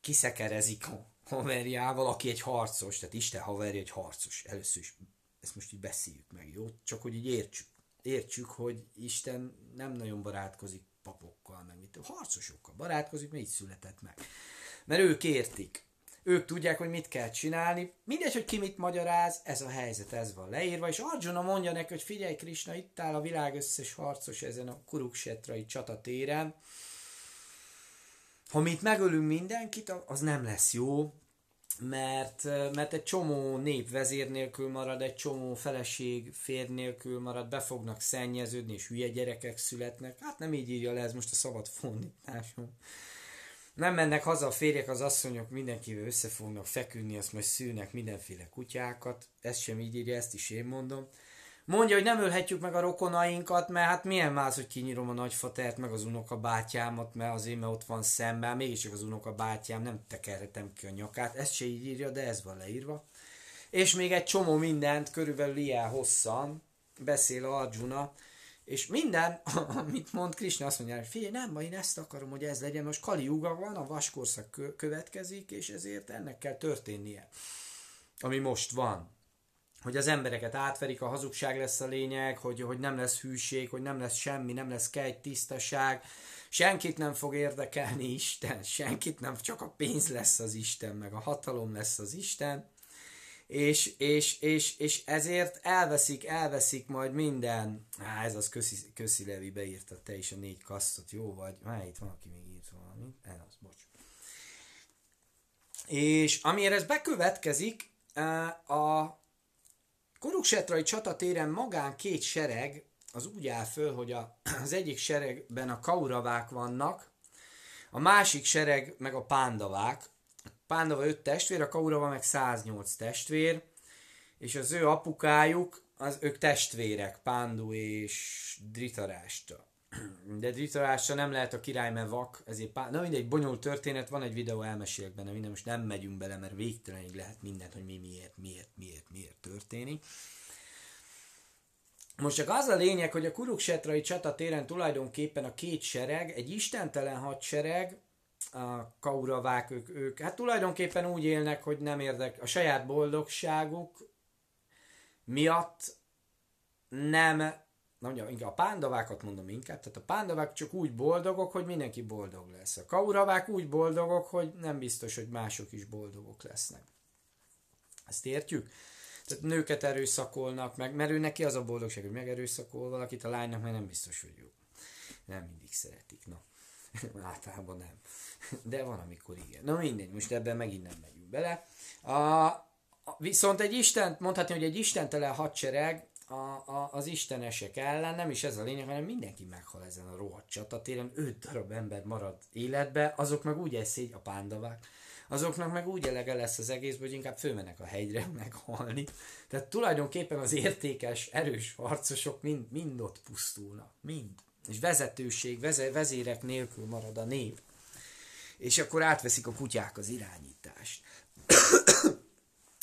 kiszekerezik a haverjával, aki egy harcos, tehát Isten haverja egy harcos. Először is ezt most így beszéljük meg, jó? Csak hogy így értsük. Értsük, hogy Isten nem nagyon barátkozik papokkal, meg mit, harcosokkal barátkozik, mert így született meg. Mert ők értik ők tudják, hogy mit kell csinálni. Mindegy, hogy ki mit magyaráz, ez a helyzet, ez van leírva, és Arjuna mondja neki, hogy figyelj Krishna, itt áll a világ összes harcos ezen a kuruksetrai csatatéren. Ha mi itt megölünk mindenkit, az nem lesz jó, mert, mert egy csomó nép vezér nélkül marad, egy csomó feleség fér nélkül marad, be fognak szennyeződni, és hülye gyerekek születnek. Hát nem így írja le ez most a szabad fordításom. Nem mennek haza a férjek, az asszonyok mindenkivel össze fognak feküdni, azt majd szűnek mindenféle kutyákat. Ezt sem így írja, ezt is én mondom. Mondja, hogy nem ölhetjük meg a rokonainkat, mert hát milyen más, hogy kinyírom a nagyfatert, meg az unoka bátyámat, mert az mert ott van szemben, hát mégiscsak az unoka bátyám, nem tekerhetem ki a nyakát. Ezt se így írja, de ez van leírva. És még egy csomó mindent, körülbelül ilyen hosszan beszél a Arjuna, és minden, [laughs] amit mond Krishna, azt mondja, hogy figyelj, nem, ma én ezt akarom, hogy ez legyen, most Kali Juga van, a vaskorszak következik, és ezért ennek kell történnie, ami most van. Hogy az embereket átverik, a hazugság lesz a lényeg, hogy, hogy nem lesz hűség, hogy nem lesz semmi, nem lesz kegy, tisztaság, senkit nem fog érdekelni Isten, senkit nem, csak a pénz lesz az Isten, meg a hatalom lesz az Isten, és, és, és, és ezért elveszik, elveszik majd minden. Á, ez az köszi, köszi Levi, beírta te is a négy kasztot, jó vagy? Már itt van, aki még írt valami. El az, bocs. És amire ez bekövetkezik, a Kuruksetrai csatatéren magán két sereg, az úgy áll föl, hogy a, az egyik seregben a kauravák vannak, a másik sereg meg a pándavák, Pándava 5 testvér, a Kaurava meg 108 testvér, és az ő apukájuk, az ők testvérek, Pándu és Dritarásta. [clears throat] De Dritarásra nem lehet a király, mert vak, ezért pá... Na mindegy, bonyolult történet, van egy videó, elmesélek benne minden, most nem megyünk bele, mert végtelenig lehet mindent, hogy mi miért, miért, miért, miért történik. Most csak az a lényeg, hogy a Kuruksetrai csatatéren tulajdonképpen a két sereg, egy istentelen hadsereg, a kauravák, ők, ők hát tulajdonképpen úgy élnek, hogy nem érdek, a saját boldogságuk miatt nem, na mondjam, inkább a pándavákat mondom inkább, tehát a pándavák csak úgy boldogok, hogy mindenki boldog lesz. A kauravák úgy boldogok, hogy nem biztos, hogy mások is boldogok lesznek. Ezt értjük? Tehát nőket erőszakolnak meg, mert ő neki az a boldogság, hogy megerőszakol valakit, a lánynak meg nem biztos, hogy jó. Nem mindig szeretik. Na. No. [laughs] Általában nem. [laughs] De van, amikor igen. Na mindegy, most ebben megint nem megyünk bele. A, viszont egy Isten, mondhatni, hogy egy istentelen hadsereg a, a, az istenesek ellen nem is ez a lényeg, hanem mindenki meghal ezen a rohadt csatatéren, öt darab ember marad életbe, azok meg úgy eszik, a pándavák, azoknak meg úgy elege lesz az egész, hogy inkább főmenek a hegyre [laughs] meghalni. Tehát tulajdonképpen az értékes, erős harcosok mind, mind ott pusztulnak. Mind. És vezetőség, vezérek nélkül marad a név. És akkor átveszik a kutyák az irányítást.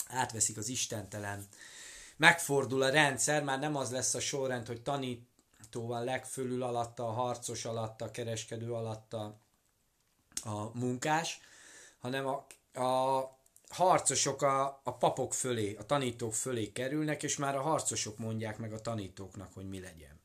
átveszik az istentelen. Megfordul a rendszer, már nem az lesz a sorrend, hogy tanító van legfölül alatta, a harcos alatta, a kereskedő alatta a munkás, hanem a, a harcosok a, a papok fölé, a tanítók fölé kerülnek, és már a harcosok mondják meg a tanítóknak, hogy mi legyen.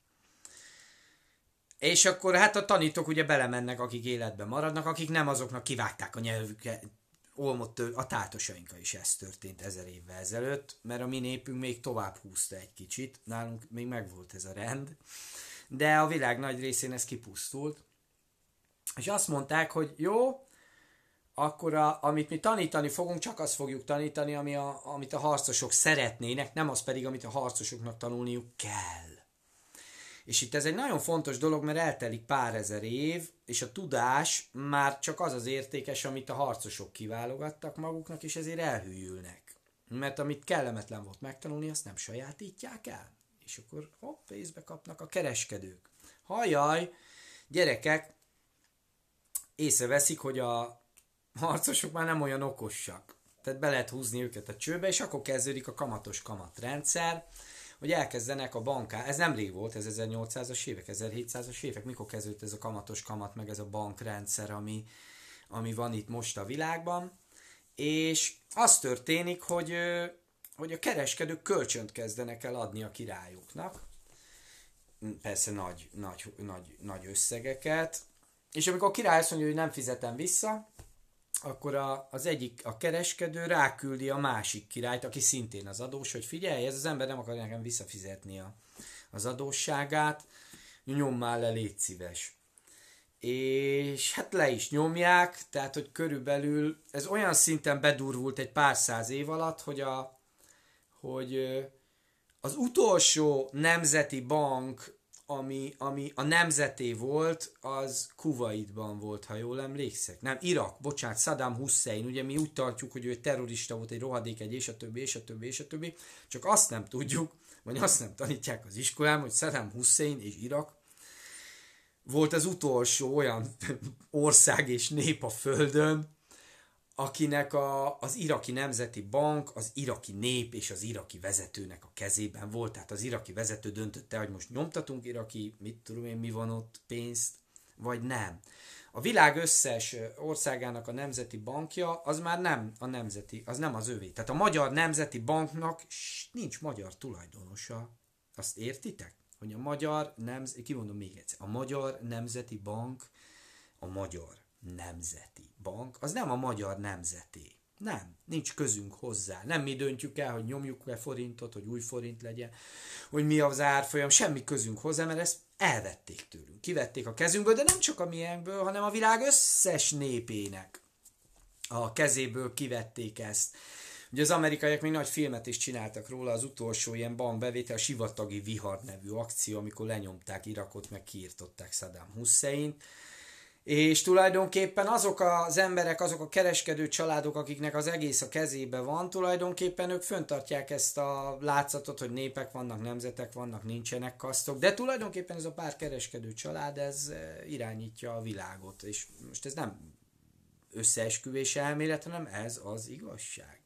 És akkor hát a tanítók ugye belemennek, akik életben maradnak, akik nem azoknak kivágták a nyelvüket, olmott a tátosainkkal is ez történt ezer évvel ezelőtt, mert a mi népünk még tovább húzta egy kicsit, nálunk még megvolt ez a rend, de a világ nagy részén ez kipusztult. És azt mondták, hogy jó, akkor a, amit mi tanítani fogunk, csak azt fogjuk tanítani, ami a, amit a harcosok szeretnének, nem az pedig, amit a harcosoknak tanulniuk kell. És itt ez egy nagyon fontos dolog, mert eltelik pár ezer év, és a tudás már csak az az értékes, amit a harcosok kiválogattak maguknak, és ezért elhűlnek. Mert amit kellemetlen volt megtanulni, azt nem sajátítják el. És akkor hopp, észbe kapnak a kereskedők. Hajaj, gyerekek észreveszik, hogy a harcosok már nem olyan okosak. Tehát be lehet húzni őket a csőbe, és akkor kezdődik a kamatos kamatrendszer, rendszer hogy elkezdenek a banká, ez nem rég volt, ez 1800-as évek, 1700-as évek, mikor kezdődött ez a kamatos kamat, meg ez a bankrendszer, ami, ami van itt most a világban, és az történik, hogy, hogy a kereskedők kölcsönt kezdenek el adni a királyoknak, persze nagy, nagy, nagy, nagy összegeket, és amikor a király azt mondja, hogy nem fizetem vissza, akkor a, az egyik, a kereskedő ráküldi a másik királyt, aki szintén az adós, hogy figyelj, ez az ember nem akarja nekem visszafizetni a, az adósságát, nyom már le, légy szíves. És hát le is nyomják, tehát hogy körülbelül ez olyan szinten bedurvult egy pár száz év alatt, hogy, a, hogy az utolsó nemzeti bank ami, ami a nemzeté volt, az Kuwaitban volt, ha jól emlékszek. Nem, Irak, bocsánat, Saddam Hussein, ugye mi úgy tartjuk, hogy ő terrorista volt, egy rohadék, egy és a többi, és a többi, és a többi, csak azt nem tudjuk, vagy azt nem tanítják az iskolám, hogy Saddam Hussein és Irak volt az utolsó olyan [laughs] ország és nép a földön, akinek a, az iraki nemzeti bank, az iraki nép és az iraki vezetőnek a kezében volt. Tehát az iraki vezető döntötte, hogy most nyomtatunk iraki, mit tudom én, mi van ott, pénzt, vagy nem. A világ összes országának a nemzeti bankja az már nem a nemzeti, az nem az övé. Tehát a magyar nemzeti banknak nincs magyar tulajdonosa. Azt értitek? Hogy a magyar nemzeti, kimondom még egyszer, a magyar nemzeti bank a magyar nemzeti bank, az nem a magyar nemzeti. Nem, nincs közünk hozzá. Nem mi döntjük el, hogy nyomjuk-e forintot, hogy új forint legyen, hogy mi az árfolyam, semmi közünk hozzá, mert ezt elvették tőlünk. Kivették a kezünkből, de nem csak a miénkből, hanem a világ összes népének a kezéből kivették ezt. Ugye az amerikaiak még nagy filmet is csináltak róla, az utolsó ilyen bankbevétel, a Sivatagi Vihar nevű akció, amikor lenyomták Irakot, meg kiirtották Saddam Hussein-t és tulajdonképpen azok az emberek, azok a kereskedő családok, akiknek az egész a kezébe van, tulajdonképpen ők föntartják ezt a látszatot, hogy népek vannak, nemzetek vannak, nincsenek kasztok, de tulajdonképpen ez a pár kereskedő család, ez eh, irányítja a világot, és most ez nem összeesküvés elmélet, hanem ez az igazság.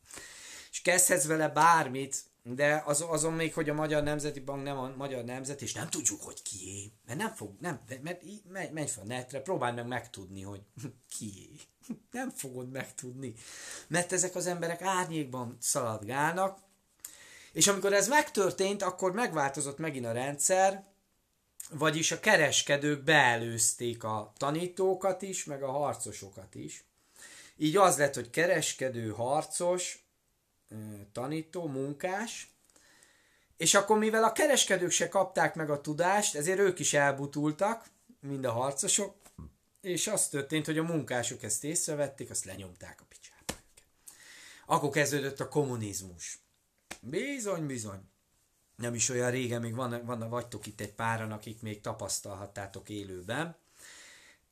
És kezdhetsz vele bármit, de az, azon még, hogy a Magyar Nemzeti Bank nem a Magyar Nemzet, és nem tudjuk, hogy kié. Mert nem fog, nem, mert így, menj, menj fel a netre, próbáld meg megtudni, hogy [laughs] kié. Nem fogod megtudni. Mert ezek az emberek árnyékban szaladgálnak, és amikor ez megtörtént, akkor megváltozott megint a rendszer, vagyis a kereskedők beelőzték a tanítókat is, meg a harcosokat is. Így az lett, hogy kereskedő, harcos, tanító, munkás, és akkor mivel a kereskedők se kapták meg a tudást, ezért ők is elbutultak, mind a harcosok, és az történt, hogy a munkások ezt észrevették, azt lenyomták a picsába. Akkor kezdődött a kommunizmus. Bizony, bizony. Nem is olyan régen, még van, van, vagytok itt egy páran, akik még tapasztalhattátok élőben.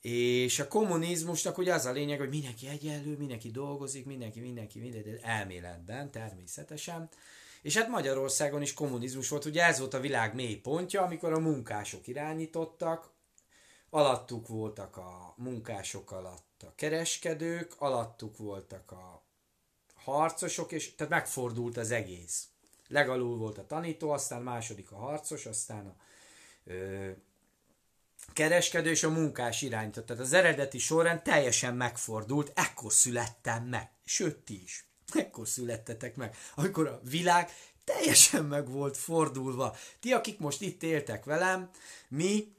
És a kommunizmusnak ugye az a lényeg, hogy mindenki egyenlő, mindenki dolgozik, mindenki, mindenki, mindenki, elméletben természetesen. És hát Magyarországon is kommunizmus volt, ugye ez volt a világ mély pontja, amikor a munkások irányítottak, alattuk voltak a munkások alatt a kereskedők, alattuk voltak a harcosok, és tehát megfordult az egész. Legalul volt a tanító, aztán második a harcos, aztán a ö, kereskedő és a munkás irányított. Tehát az eredeti sorrend teljesen megfordult, ekkor születtem meg. Sőt, ti is. Ekkor születtetek meg. Amikor a világ teljesen meg volt fordulva. Ti, akik most itt éltek velem, mi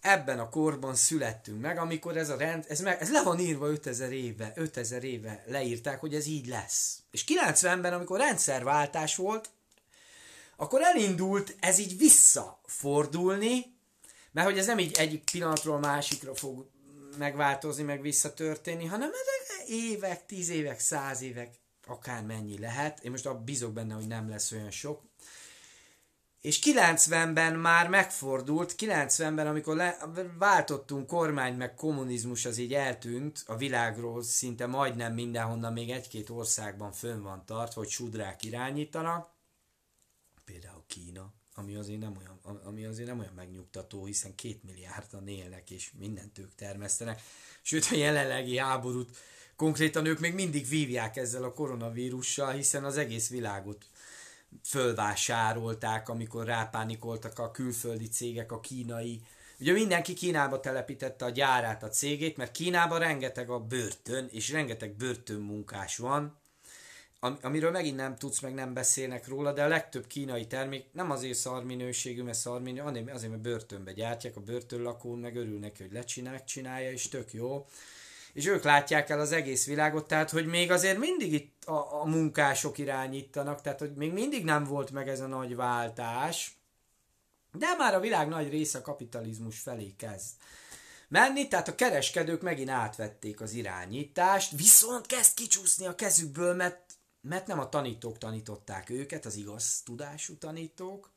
ebben a korban születtünk meg, amikor ez a rend, ez, meg, ez le van írva 5000 éve, 5000 éve leírták, hogy ez így lesz. És 90-ben, amikor rendszerváltás volt, akkor elindult ez így visszafordulni, mert hogy ez nem így egyik pillanatról másikra fog megváltozni, meg visszatörténni, hanem ez évek, tíz évek, száz évek, akár mennyi lehet. Én most bízok benne, hogy nem lesz olyan sok. És 90-ben már megfordult, 90-ben, amikor le, váltottunk kormány, meg kommunizmus az így eltűnt, a világról szinte majdnem mindenhonnan még egy-két országban fönn van tart, hogy sudrák irányítanak, például Kína, ami azért nem olyan, ami azért nem olyan megnyugtató, hiszen két milliárdan élnek, és mindent ők termesztenek. Sőt, a jelenlegi háborút konkrétan ők még mindig vívják ezzel a koronavírussal, hiszen az egész világot fölvásárolták, amikor rápánikoltak a külföldi cégek, a kínai. Ugye mindenki Kínába telepítette a gyárát, a cégét, mert Kínában rengeteg a börtön, és rengeteg börtönmunkás van, am, amiről megint nem tudsz, meg nem beszélnek róla, de a legtöbb kínai termék nem azért szar minőségű, mert szar minőségű, azért, mert börtönbe gyártják, a börtönlakón meg örül neki, hogy lecsinálják, csinálja, és tök jó. És ők látják el az egész világot, tehát hogy még azért mindig itt a, a munkások irányítanak, tehát hogy még mindig nem volt meg ez a nagy váltás, de már a világ nagy része a kapitalizmus felé kezd menni, tehát a kereskedők megint átvették az irányítást, viszont kezd kicsúszni a kezükből, mert mert nem a tanítók tanították őket, az igaz tudású tanítók,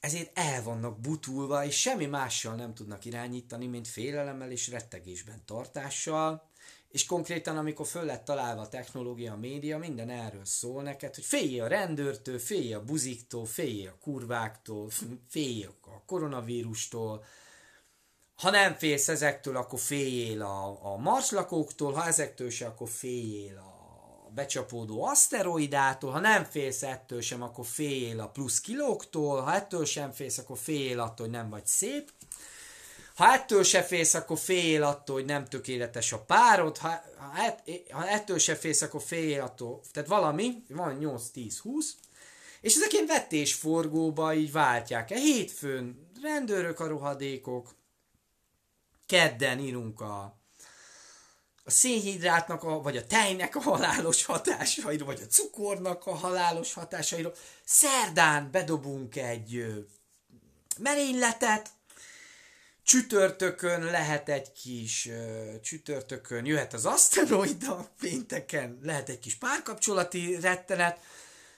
ezért el vannak butulva, és semmi mással nem tudnak irányítani, mint félelemmel és rettegésben tartással, és konkrétan, amikor föl lett találva a technológia, a média, minden erről szól neked, hogy félj a rendőrtől, félj a buziktól, félj a kurváktól, félj a koronavírustól, ha nem félsz ezektől, akkor féljél a, a marslakóktól, ha ezektől se, akkor féljél a becsapódó aszteroidától, ha nem félsz ettől sem, akkor fél a plusz kilóktól, ha ettől sem félsz, akkor fél attól, hogy nem vagy szép, ha ettől se félsz, akkor fél attól, hogy nem tökéletes a párod, ha, ha, ettől se félsz, akkor fél attól, tehát valami, van 8-10-20, és ezek ilyen vetésforgóba így váltják. E hétfőn rendőrök a ruhadékok, kedden írunk a a szénhidrátnak, a, vagy a tejnek a halálos hatásairól, vagy a cukornak a halálos hatásairól. Szerdán bedobunk egy merényletet, csütörtökön lehet egy kis, csütörtökön jöhet az aszteroida, pénteken lehet egy kis párkapcsolati rettenet,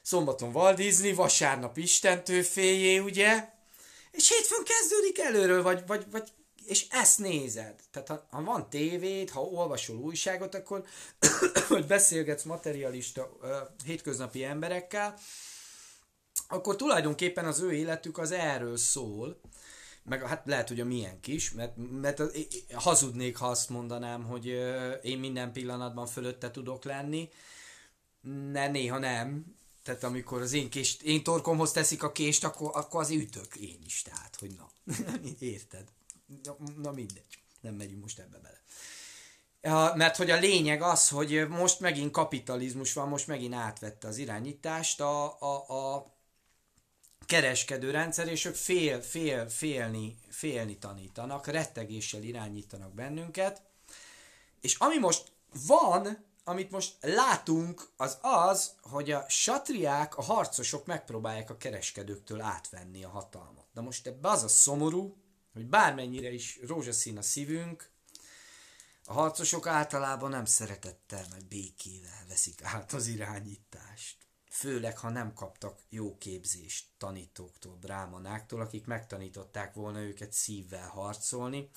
szombaton Walt Disney, vasárnap Istentőféjé, ugye? És hétfőn kezdődik előről, vagy, vagy, vagy és ezt nézed. Tehát ha, ha van tévéd, ha olvasol újságot, akkor [coughs] hogy beszélgetsz materialista uh, hétköznapi emberekkel, akkor tulajdonképpen az ő életük az erről szól, meg hát lehet, hogy a milyen kis, mert, mert az, hazudnék, ha azt mondanám, hogy uh, én minden pillanatban fölötte tudok lenni, ne, néha nem, tehát amikor az én, kést, én torkomhoz teszik a kést, akkor, akkor az ütök én is, tehát, hogy na, [laughs] érted na mindegy, nem megyünk most ebbe bele. mert hogy a lényeg az, hogy most megint kapitalizmus van, most megint átvette az irányítást a, a, a kereskedő rendszer, és ők fél, fél, félni, félni tanítanak, rettegéssel irányítanak bennünket. És ami most van, amit most látunk, az az, hogy a satriák, a harcosok megpróbálják a kereskedőktől átvenni a hatalmat. Na most ebbe az a szomorú, hogy bármennyire is rózsaszín a szívünk, a harcosok általában nem szeretettel vagy békével veszik át az irányítást. Főleg, ha nem kaptak jó képzést tanítóktól, brámanáktól, akik megtanították volna őket szívvel harcolni.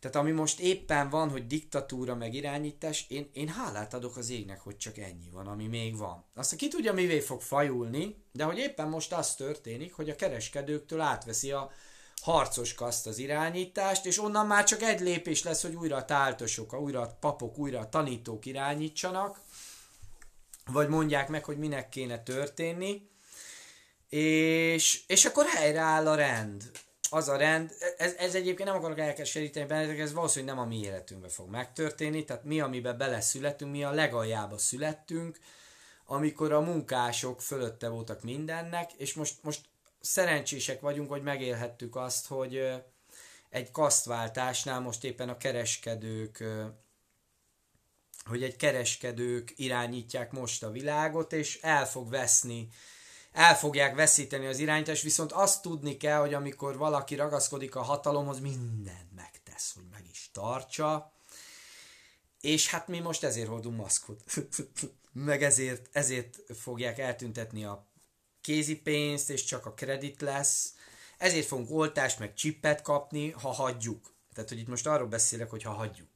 Tehát ami most éppen van, hogy diktatúra meg irányítás, én, én hálát adok az égnek, hogy csak ennyi van, ami még van. Aztán ki tudja, mivé fog fajulni, de hogy éppen most az történik, hogy a kereskedőktől átveszi a harcos kaszt az irányítást, és onnan már csak egy lépés lesz, hogy újra a táltosok, újra a papok, újra a tanítók irányítsanak, vagy mondják meg, hogy minek kéne történni, és, és akkor helyreáll a rend. Az a rend, ez, ez egyébként nem akarok elkeseríteni benne, ez valószínűleg nem a mi életünkben fog megtörténni, tehát mi, amiben beleszületünk, mi a legaljába születtünk, amikor a munkások fölötte voltak mindennek, és most, most szerencsések vagyunk, hogy megélhettük azt, hogy egy kasztváltásnál most éppen a kereskedők, hogy egy kereskedők irányítják most a világot, és el fog veszni el fogják veszíteni az irányítást, viszont azt tudni kell, hogy amikor valaki ragaszkodik a hatalomhoz, mindent megtesz, hogy meg is tartsa, és hát mi most ezért hordunk maszkot. [laughs] meg ezért, ezért fogják eltüntetni a kézi pénzt, és csak a kredit lesz. Ezért fogunk oltást, meg csippet kapni, ha hagyjuk. Tehát, hogy itt most arról beszélek, hogy ha hagyjuk.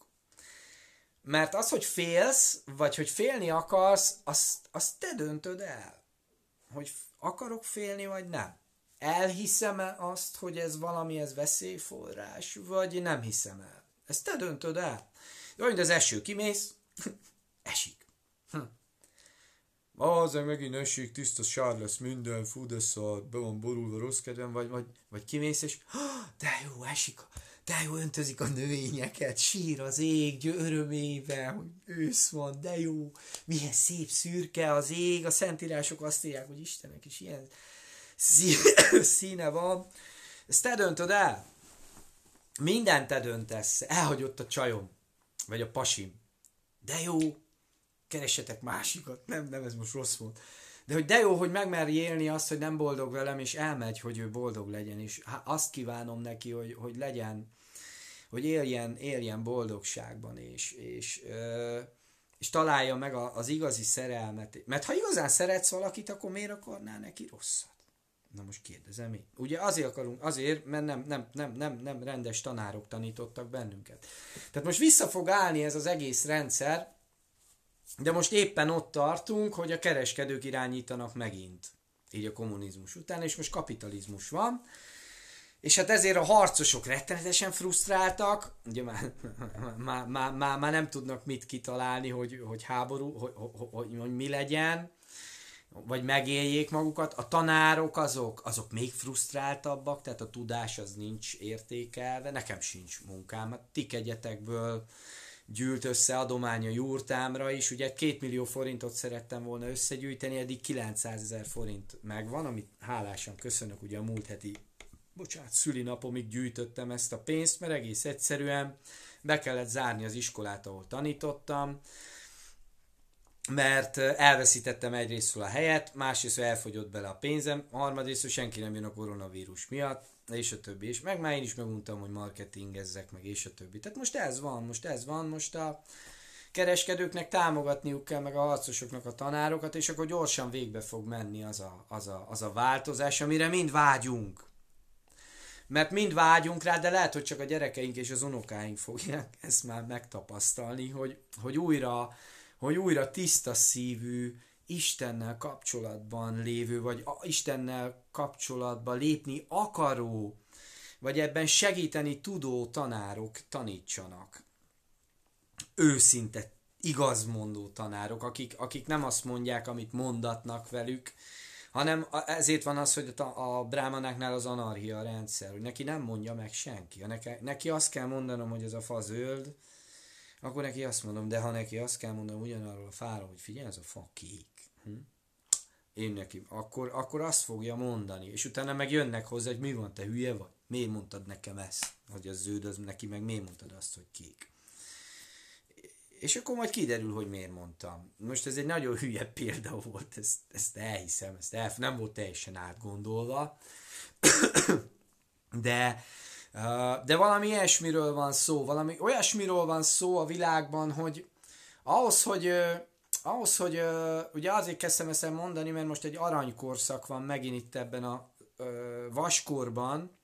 Mert az, hogy félsz, vagy hogy félni akarsz, azt, azt te döntöd el. Hogy akarok félni, vagy nem. Elhiszem-e azt, hogy ez valami, ez veszélyforrás, vagy nem hiszem el. Ezt te döntöd el. Jó, mint az eső, kimész, [laughs] esik az megint esik, tiszta sár lesz minden, fú de szar, be van borulva rossz kedvem, vagy, vagy, vagy kimész, és de jó, esik, de jó, öntözik a növényeket, sír az ég örömével, hogy ősz van, de jó, milyen szép szürke az ég, a szentírások azt írják, hogy Istenek is ilyen [coughs] színe van. Ezt te döntöd el. Mindent te döntesz. Elhagyott a csajom, vagy a pasim. De jó, keressetek másikat. Nem, nem, ez most rossz volt. De hogy de jó, hogy megmer élni azt, hogy nem boldog velem, és elmegy, hogy ő boldog legyen, és azt kívánom neki, hogy, hogy legyen, hogy éljen, éljen boldogságban, és, és, és találja meg a, az igazi szerelmet. Mert ha igazán szeretsz valakit, akkor miért akarnál neki rosszat? Na most kérdezem én. Ugye azért akarunk, azért, mert nem, nem, nem, nem, nem rendes tanárok tanítottak bennünket. Tehát most vissza fog állni ez az egész rendszer, de most éppen ott tartunk, hogy a kereskedők irányítanak megint, így a kommunizmus után, és most kapitalizmus van, és hát ezért a harcosok rettenetesen frusztráltak, ugye már, már, már, már, már nem tudnak mit kitalálni, hogy, hogy háború, hogy, hogy, hogy, hogy mi legyen, vagy megéljék magukat. A tanárok azok, azok még frusztráltabbak, tehát a tudás az nincs értékelve, nekem sincs munkám, a hát tik egyetekből gyűlt össze adomány a jurtámra is, ugye 2 millió forintot szerettem volna összegyűjteni, eddig 900 ezer forint megvan, amit hálásan köszönök ugye a múlt heti bocsánat, szülinapomig gyűjtöttem ezt a pénzt, mert egész egyszerűen be kellett zárni az iskolát, ahol tanítottam, mert elveszítettem egyrészt a helyet, másrészt elfogyott bele a pénzem, harmadrészt senki nem jön a koronavírus miatt, és a többi. És meg már én is megmondtam, hogy marketingezzek, meg és a többi. Tehát most ez van, most ez van, most a kereskedőknek támogatniuk kell, meg a harcosoknak a tanárokat, és akkor gyorsan végbe fog menni az a, az a, az a változás, amire mind vágyunk. Mert mind vágyunk rá, de lehet, hogy csak a gyerekeink és az unokáink fogják ezt már megtapasztalni, hogy, hogy újra hogy újra tiszta szívű, Istennel kapcsolatban lévő, vagy Istennel kapcsolatba lépni akaró, vagy ebben segíteni tudó tanárok tanítsanak. Őszinte, igazmondó tanárok, akik, akik nem azt mondják, amit mondatnak velük, hanem ezért van az, hogy a, brámanáknál az anarchia rendszer, hogy neki nem mondja meg senki. Ha neki, neki azt kell mondanom, hogy ez a fa zöld, akkor neki azt mondom, de ha neki azt kell mondanom ugyanarról a fáról, hogy figyelj, ez a fa kék Hm? Én neki, akkor, akkor azt fogja mondani, és utána meg jönnek hozzá, hogy mi van, te hülye vagy? Miért mondtad nekem ezt, hogy az zöld az neki, meg miért mondtad azt, hogy kék? És akkor majd kiderül, hogy miért mondtam. Most ez egy nagyon hülye példa volt, ezt, ezt elhiszem, ezt el, nem volt teljesen átgondolva, [coughs] de, de valami ilyesmiről van szó, valami olyasmiről van szó a világban, hogy ahhoz, hogy ahhoz, hogy uh, ugye azért kezdtem ezt mondani, mert most egy aranykorszak van megint itt ebben a uh, vaskorban,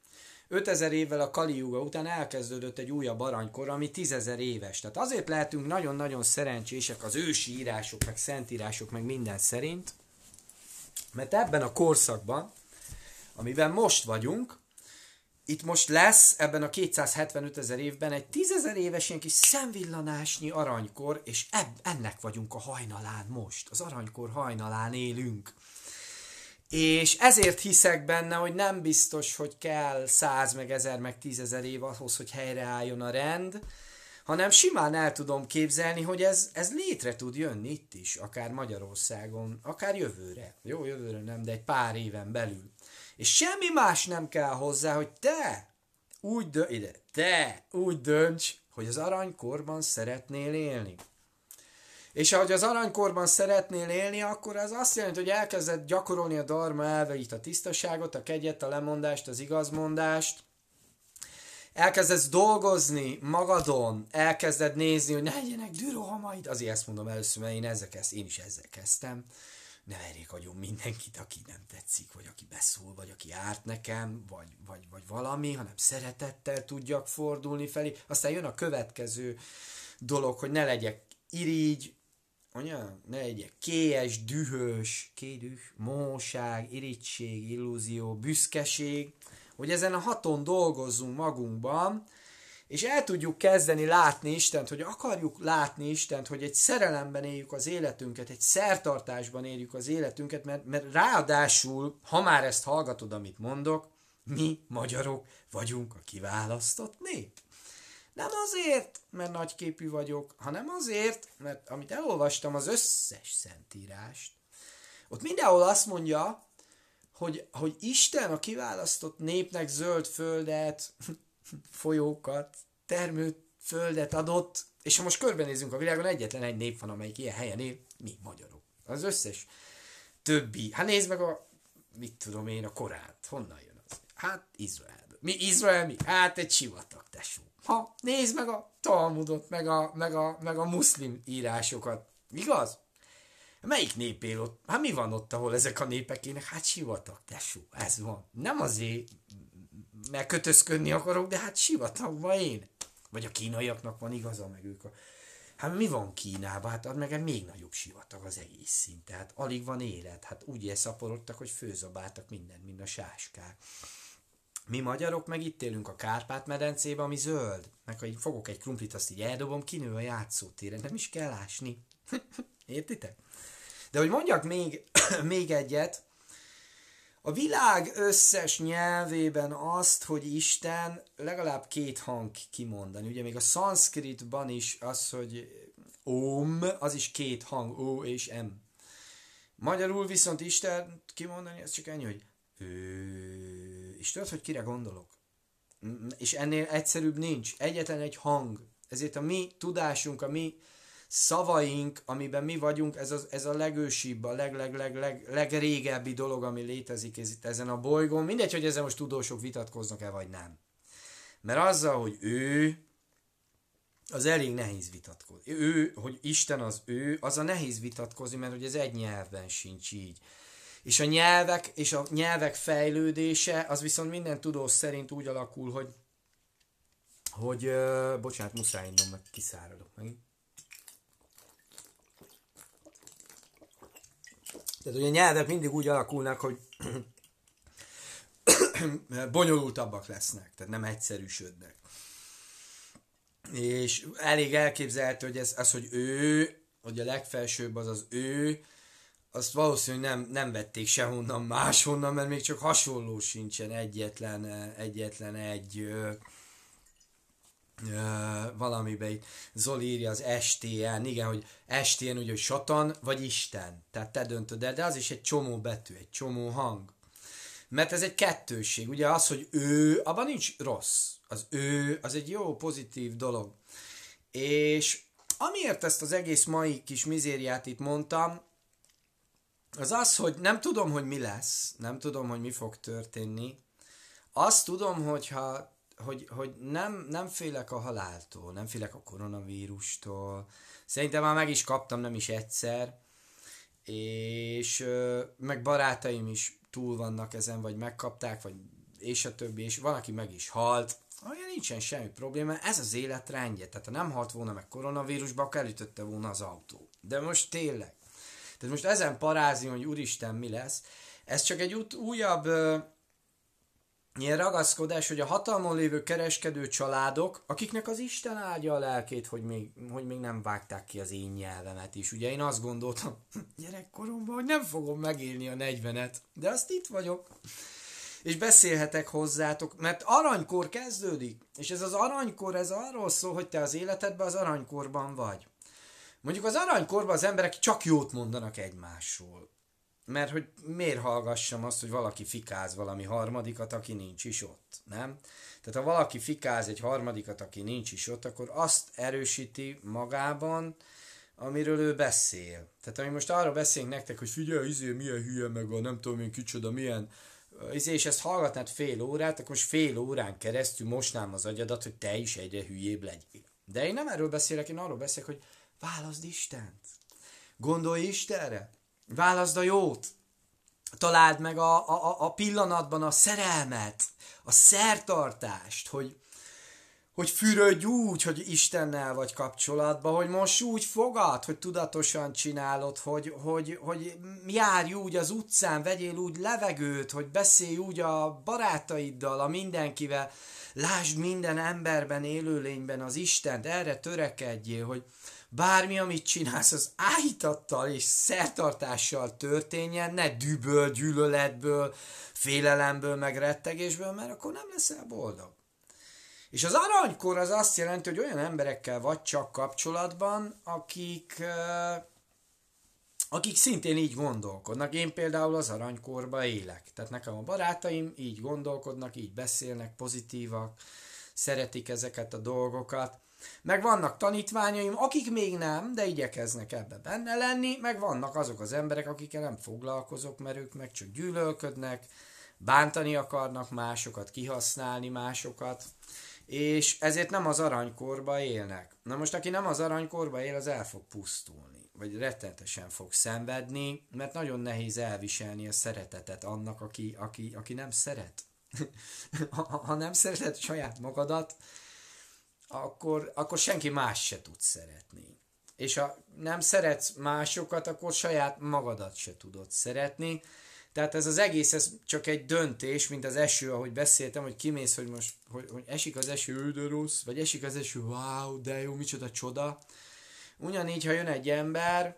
5000 évvel a Kali után elkezdődött egy újabb aranykor, ami 10.000 éves. Tehát azért lehetünk nagyon-nagyon szerencsések az ősi írások, meg szentírások, meg minden szerint, mert ebben a korszakban, amiben most vagyunk, itt most lesz ebben a 275 ezer évben egy tízezer éves ilyen kis szemvillanásnyi aranykor, és eb- ennek vagyunk a hajnalán most. Az aranykor hajnalán élünk. És ezért hiszek benne, hogy nem biztos, hogy kell száz meg ezer meg tízezer év ahhoz, hogy helyreálljon a rend, hanem simán el tudom képzelni, hogy ez, ez létre tud jönni itt is, akár Magyarországon, akár jövőre. Jó, jövőre nem, de egy pár éven belül. És semmi más nem kell hozzá, hogy te úgy, dö- ide, te úgy dönts, hogy az aranykorban szeretnél élni. És ahogy az aranykorban szeretnél élni, akkor ez azt jelenti, hogy elkezded gyakorolni a dharma elveit, a tisztaságot, a kegyet, a lemondást, az igazmondást. Elkezdesz dolgozni magadon, elkezded nézni, hogy ne legyenek dűrohamaid. Azért ezt mondom először, mert én ezzel kezd, én is ezzel kezdtem ne verjék agyon mindenkit, aki nem tetszik, vagy aki beszól, vagy aki árt nekem, vagy, vagy, vagy valami, hanem szeretettel tudjak fordulni felé. Aztán jön a következő dolog, hogy ne legyek irigy, anya, ne legyek kélyes, dühös, kédüh, mohóság, irigység, illúzió, büszkeség, hogy ezen a haton dolgozzunk magunkban, és el tudjuk kezdeni látni Istent, hogy akarjuk látni Istent, hogy egy szerelemben éljük az életünket, egy szertartásban éljük az életünket, mert, mert ráadásul, ha már ezt hallgatod, amit mondok, mi magyarok vagyunk a kiválasztott nép. Nem azért, mert nagyképű vagyok, hanem azért, mert amit elolvastam az összes szentírást, ott mindenhol azt mondja, hogy, hogy Isten a kiválasztott népnek zöld földet, folyókat, termőt, földet adott, és ha most körbenézünk a világon, egyetlen egy nép van, amelyik ilyen helyen él, mi magyarok. Az összes többi. Hát nézd meg a, mit tudom én, a Koránt. Honnan jön az? Hát Izrael, Mi Izrael, mi? Hát egy sivatag, tesó. Ha nézd meg a Talmudot, meg a, meg a, meg a muszlim írásokat. Igaz? Melyik nép él ott? Hát mi van ott, ahol ezek a népek élnek? Hát sivatag, tesó, ez van. Nem azért mert kötözködni akarok, de hát sivatagba én. Vagy a kínaiaknak van igaza, meg ők a... Hát mi van Kínában? Hát ad meg egy még nagyobb sivatag az egész szint. Hát alig van élet. Hát úgy elszaporodtak, hogy főzabáltak mindent, mint a sáskák. Mi magyarok meg itt élünk a Kárpát-medencében, ami zöld. Meg ha így fogok egy krumplit, azt így eldobom, kinő a játszótére. Nem is kell ásni. [laughs] Értitek? De hogy mondjak még, [coughs] még egyet, a világ összes nyelvében azt, hogy Isten legalább két hang kimondani. Ugye még a szanszkritban is az, hogy om, az is két hang, ó és m. Magyarul viszont Isten kimondani, ez csak ennyi, hogy ő. És tudod, hogy kire gondolok? Mm, mm, és ennél egyszerűbb nincs. Egyetlen egy hang. Ezért a mi tudásunk, a mi szavaink, amiben mi vagyunk, ez, az, ez a legősibb, a leg, leg, leg, leg, legrégebbi dolog, ami létezik ez itt ezen a bolygón. Mindegy, hogy ezen most tudósok vitatkoznak-e vagy nem. Mert azzal, hogy ő, az elég nehéz vitatkozni. Ő, hogy Isten az ő, az a nehéz vitatkozni, mert hogy ez egy nyelvben sincs így. És a nyelvek, és a nyelvek fejlődése, az viszont minden tudós szerint úgy alakul, hogy, hogy uh, bocsánat, muszáj innom, meg kiszáradok megint. Tehát ugye a nyelvek mindig úgy alakulnak, hogy [clears throat] bonyolultabbak lesznek, tehát nem egyszerűsödnek. És elég elképzelhető, hogy ez, az, hogy ő, hogy a legfelsőbb az az ő, azt valószínűleg nem, nem vették sehonnan máshonnan, mert még csak hasonló sincsen egyetlen, egyetlen egy, valamibe itt Zoli írja az STN, igen, hogy STN ugye, hogy satan vagy Isten, tehát te döntöd el, de az is egy csomó betű, egy csomó hang. Mert ez egy kettőség, ugye az, hogy ő, abban nincs rossz, az ő, az egy jó, pozitív dolog. És amiért ezt az egész mai kis mizériát itt mondtam, az az, hogy nem tudom, hogy mi lesz, nem tudom, hogy mi fog történni. Azt tudom, hogyha hogy, hogy nem, nem félek a haláltól, nem félek a koronavírustól. Szerintem már meg is kaptam, nem is egyszer. És meg barátaim is túl vannak ezen, vagy megkapták, vagy és a többi, és van, aki meg is halt. Olyan nincsen semmi probléma, ez az élet rendje. Tehát ha nem halt volna meg koronavírusba, akkor elütötte volna az autó. De most tényleg. Tehát most ezen parázni, hogy úristen mi lesz, ez csak egy út, újabb ilyen ragaszkodás, hogy a hatalmon lévő kereskedő családok, akiknek az Isten áldja a lelkét, hogy még, hogy még nem vágták ki az én nyelvemet is. Ugye én azt gondoltam [clears throat] gyerekkoromban, hogy nem fogom megélni a 40-et, de azt itt vagyok. És beszélhetek hozzátok, mert aranykor kezdődik, és ez az aranykor, ez arról szól, hogy te az életedben az aranykorban vagy. Mondjuk az aranykorban az emberek csak jót mondanak egymásról mert hogy miért hallgassam azt, hogy valaki fikáz valami harmadikat, aki nincs is ott, nem? Tehát ha valaki fikáz egy harmadikat, aki nincs is ott, akkor azt erősíti magában, amiről ő beszél. Tehát ami most arról beszélünk nektek, hogy figyelj, izé, milyen hülye meg a nem tudom én kicsoda, milyen izé, és ezt hallgatnád fél órát, akkor most fél órán keresztül mosnám az agyadat, hogy te is egyre hülyébb legyél. De én nem erről beszélek, én arról beszélek, hogy válaszd Istent. Gondolj Istenre. Válaszd a jót. Találd meg a, a, a pillanatban a szerelmet, a szertartást, hogy, hogy fürödj úgy, hogy Istennel vagy kapcsolatban, hogy most úgy fogad, hogy tudatosan csinálod, hogy, hogy, hogy járj úgy az utcán, vegyél úgy levegőt, hogy beszélj úgy a barátaiddal, a mindenkivel, lásd minden emberben, élőlényben az Istent, erre törekedjél, hogy, bármi, amit csinálsz, az állítattal és szertartással történjen, ne düböl, gyűlöletből, félelemből, meg rettegésből, mert akkor nem leszel boldog. És az aranykor az azt jelenti, hogy olyan emberekkel vagy csak kapcsolatban, akik, akik szintén így gondolkodnak. Én például az aranykorba élek. Tehát nekem a barátaim így gondolkodnak, így beszélnek, pozitívak, szeretik ezeket a dolgokat, meg vannak tanítványaim, akik még nem, de igyekeznek ebbe benne lenni, meg vannak azok az emberek, akikkel nem foglalkozok, mert ők meg csak gyűlölködnek, bántani akarnak másokat, kihasználni másokat, és ezért nem az aranykorba élnek. Na most, aki nem az aranykorba él, az el fog pusztulni, vagy rettenetesen fog szenvedni, mert nagyon nehéz elviselni a szeretetet annak, aki, aki, aki nem szeret. [laughs] ha, ha nem szereted saját magadat, akkor, akkor senki más se tud szeretni. És ha nem szeretsz másokat, akkor saját magadat se tudod szeretni. Tehát ez az egész, ez csak egy döntés, mint az eső, ahogy beszéltem, hogy kimész, hogy most hogy, hogy esik az eső, de rossz, vagy esik az eső, wow, de jó, micsoda csoda. Ugyanígy, ha jön egy ember,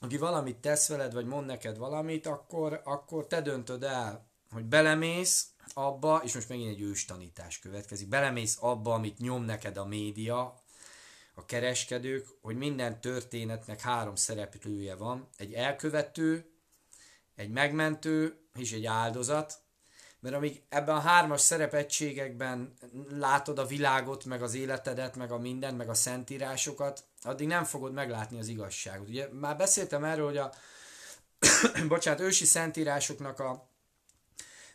aki valamit tesz veled, vagy mond neked valamit, akkor, akkor te döntöd el, hogy belemész, abba, és most megint egy ős tanítás következik, belemész abba, amit nyom neked a média, a kereskedők, hogy minden történetnek három szereplője van, egy elkövető, egy megmentő és egy áldozat, mert amíg ebben a hármas szerepegységekben látod a világot, meg az életedet, meg a mindent, meg a szentírásokat, addig nem fogod meglátni az igazságot. Ugye már beszéltem erről, hogy a [coughs] bocsánat, ősi szentírásoknak a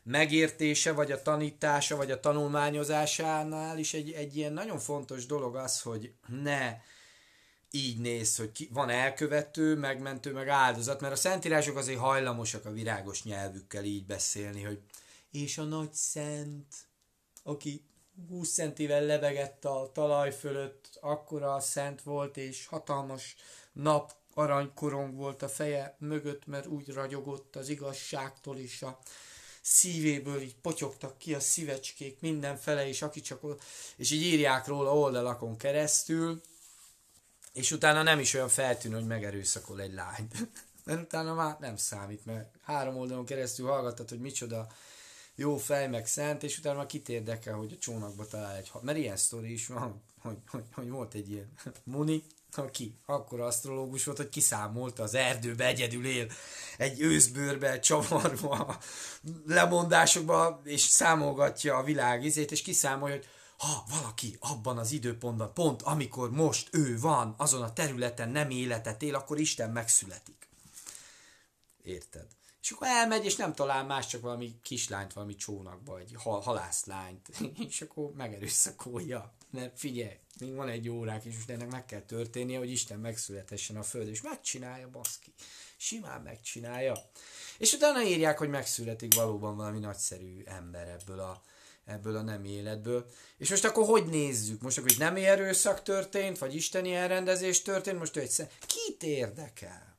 megértése, vagy a tanítása, vagy a tanulmányozásánál is egy, egy ilyen nagyon fontos dolog az, hogy ne így néz, hogy ki, van elkövető, megmentő, meg áldozat, mert a szentírások azért hajlamosak a virágos nyelvükkel így beszélni, hogy és a nagy szent, aki 20 centivel lebegett a talaj fölött, akkora szent volt, és hatalmas nap aranykorong volt a feje mögött, mert úgy ragyogott az igazságtól is a szívéből így potyogtak ki a szívecskék mindenfele, és aki csak és így írják róla oldalakon keresztül, és utána nem is olyan feltűnő, hogy megerőszakol egy lányt. [laughs] mert utána már nem számít, mert három oldalon keresztül hallgattad, hogy micsoda jó fej, meg szent, és utána már kit érdekel, hogy a csónakba talál egy... Mert ilyen sztori is van, hogy, hogy, hogy volt egy ilyen [laughs] muni, aki akkor asztrológus volt, hogy kiszámolta az erdőbe egyedül él, egy őszbőrbe csavarva lemondásokba, és számolgatja a világ izét, és kiszámolja, hogy ha valaki abban az időpontban, pont amikor most ő van, azon a területen nem életet él, akkor Isten megszületik. Érted? És akkor elmegy, és nem talál más, csak valami kislányt, valami csónakba, egy halászlányt, [laughs] és akkor megerőszakolja. Mert figyelj, még van egy órák, és most ennek meg kell történnie, hogy Isten megszülethessen a föld, és megcsinálja, baszki. Simán megcsinálja. És utána írják, hogy megszületik valóban valami nagyszerű ember ebből a, ebből a nem életből. És most akkor hogy nézzük? Most akkor, hogy nem erőszak történt, vagy isteni elrendezés történt, most hogy egyszer... Kit érdekel?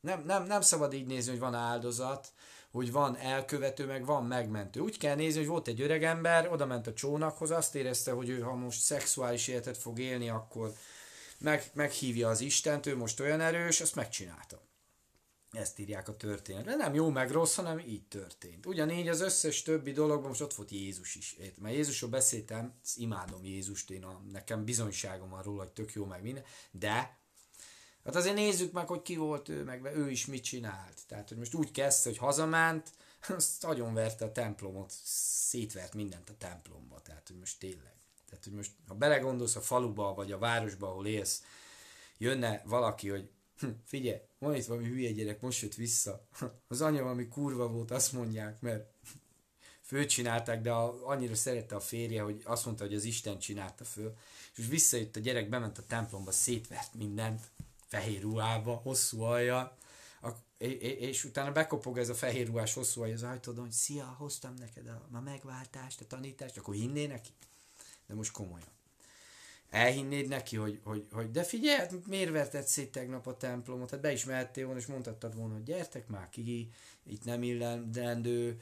Nem, nem, nem szabad így nézni, hogy van áldozat, hogy van elkövető, meg van megmentő. Úgy kell nézni, hogy volt egy öreg ember, oda ment a csónakhoz, azt érezte, hogy ő ha most szexuális életet fog élni, akkor meg, meghívja az Istent, ő most olyan erős, azt megcsinálta. Ezt írják a történetre. Nem jó meg rossz, hanem így történt. Ugyanígy az összes többi dologban most ott volt Jézus is. Én már Jézusról beszéltem, imádom Jézust, én a, nekem bizonyságom van róla, hogy tök jó meg minden, de Hát azért nézzük meg, hogy ki volt ő, meg ő is mit csinált. Tehát, hogy most úgy kezdte, hogy hazament, [laughs] azt verte a templomot, szétvert mindent a templomba. Tehát, hogy most tényleg. Tehát, hogy most, ha belegondolsz a faluba, vagy a városba, ahol élsz, jönne valaki, hogy hm, figyelj, van itt valami hülye gyerek, most jött vissza. [laughs] Az anya valami kurva volt, azt mondják, mert főt csinálták, de a, annyira szerette a férje, hogy azt mondta, hogy az Isten csinálta föl. És visszajött a gyerek, bement a templomba, szétvert mindent fehér ruhába, hosszú alja, és utána bekopog ez a fehér ruhás hosszú alja az ajtódon, hogy szia, hoztam neked a, a megváltást, a tanítást, akkor hinné neki? De most komolyan. Elhinnéd neki, hogy, hogy, hogy de figyelj, hát miért vertett szét tegnap a templomot? Hát be is volna, és mondhattad volna, hogy gyertek már ki, itt nem illendő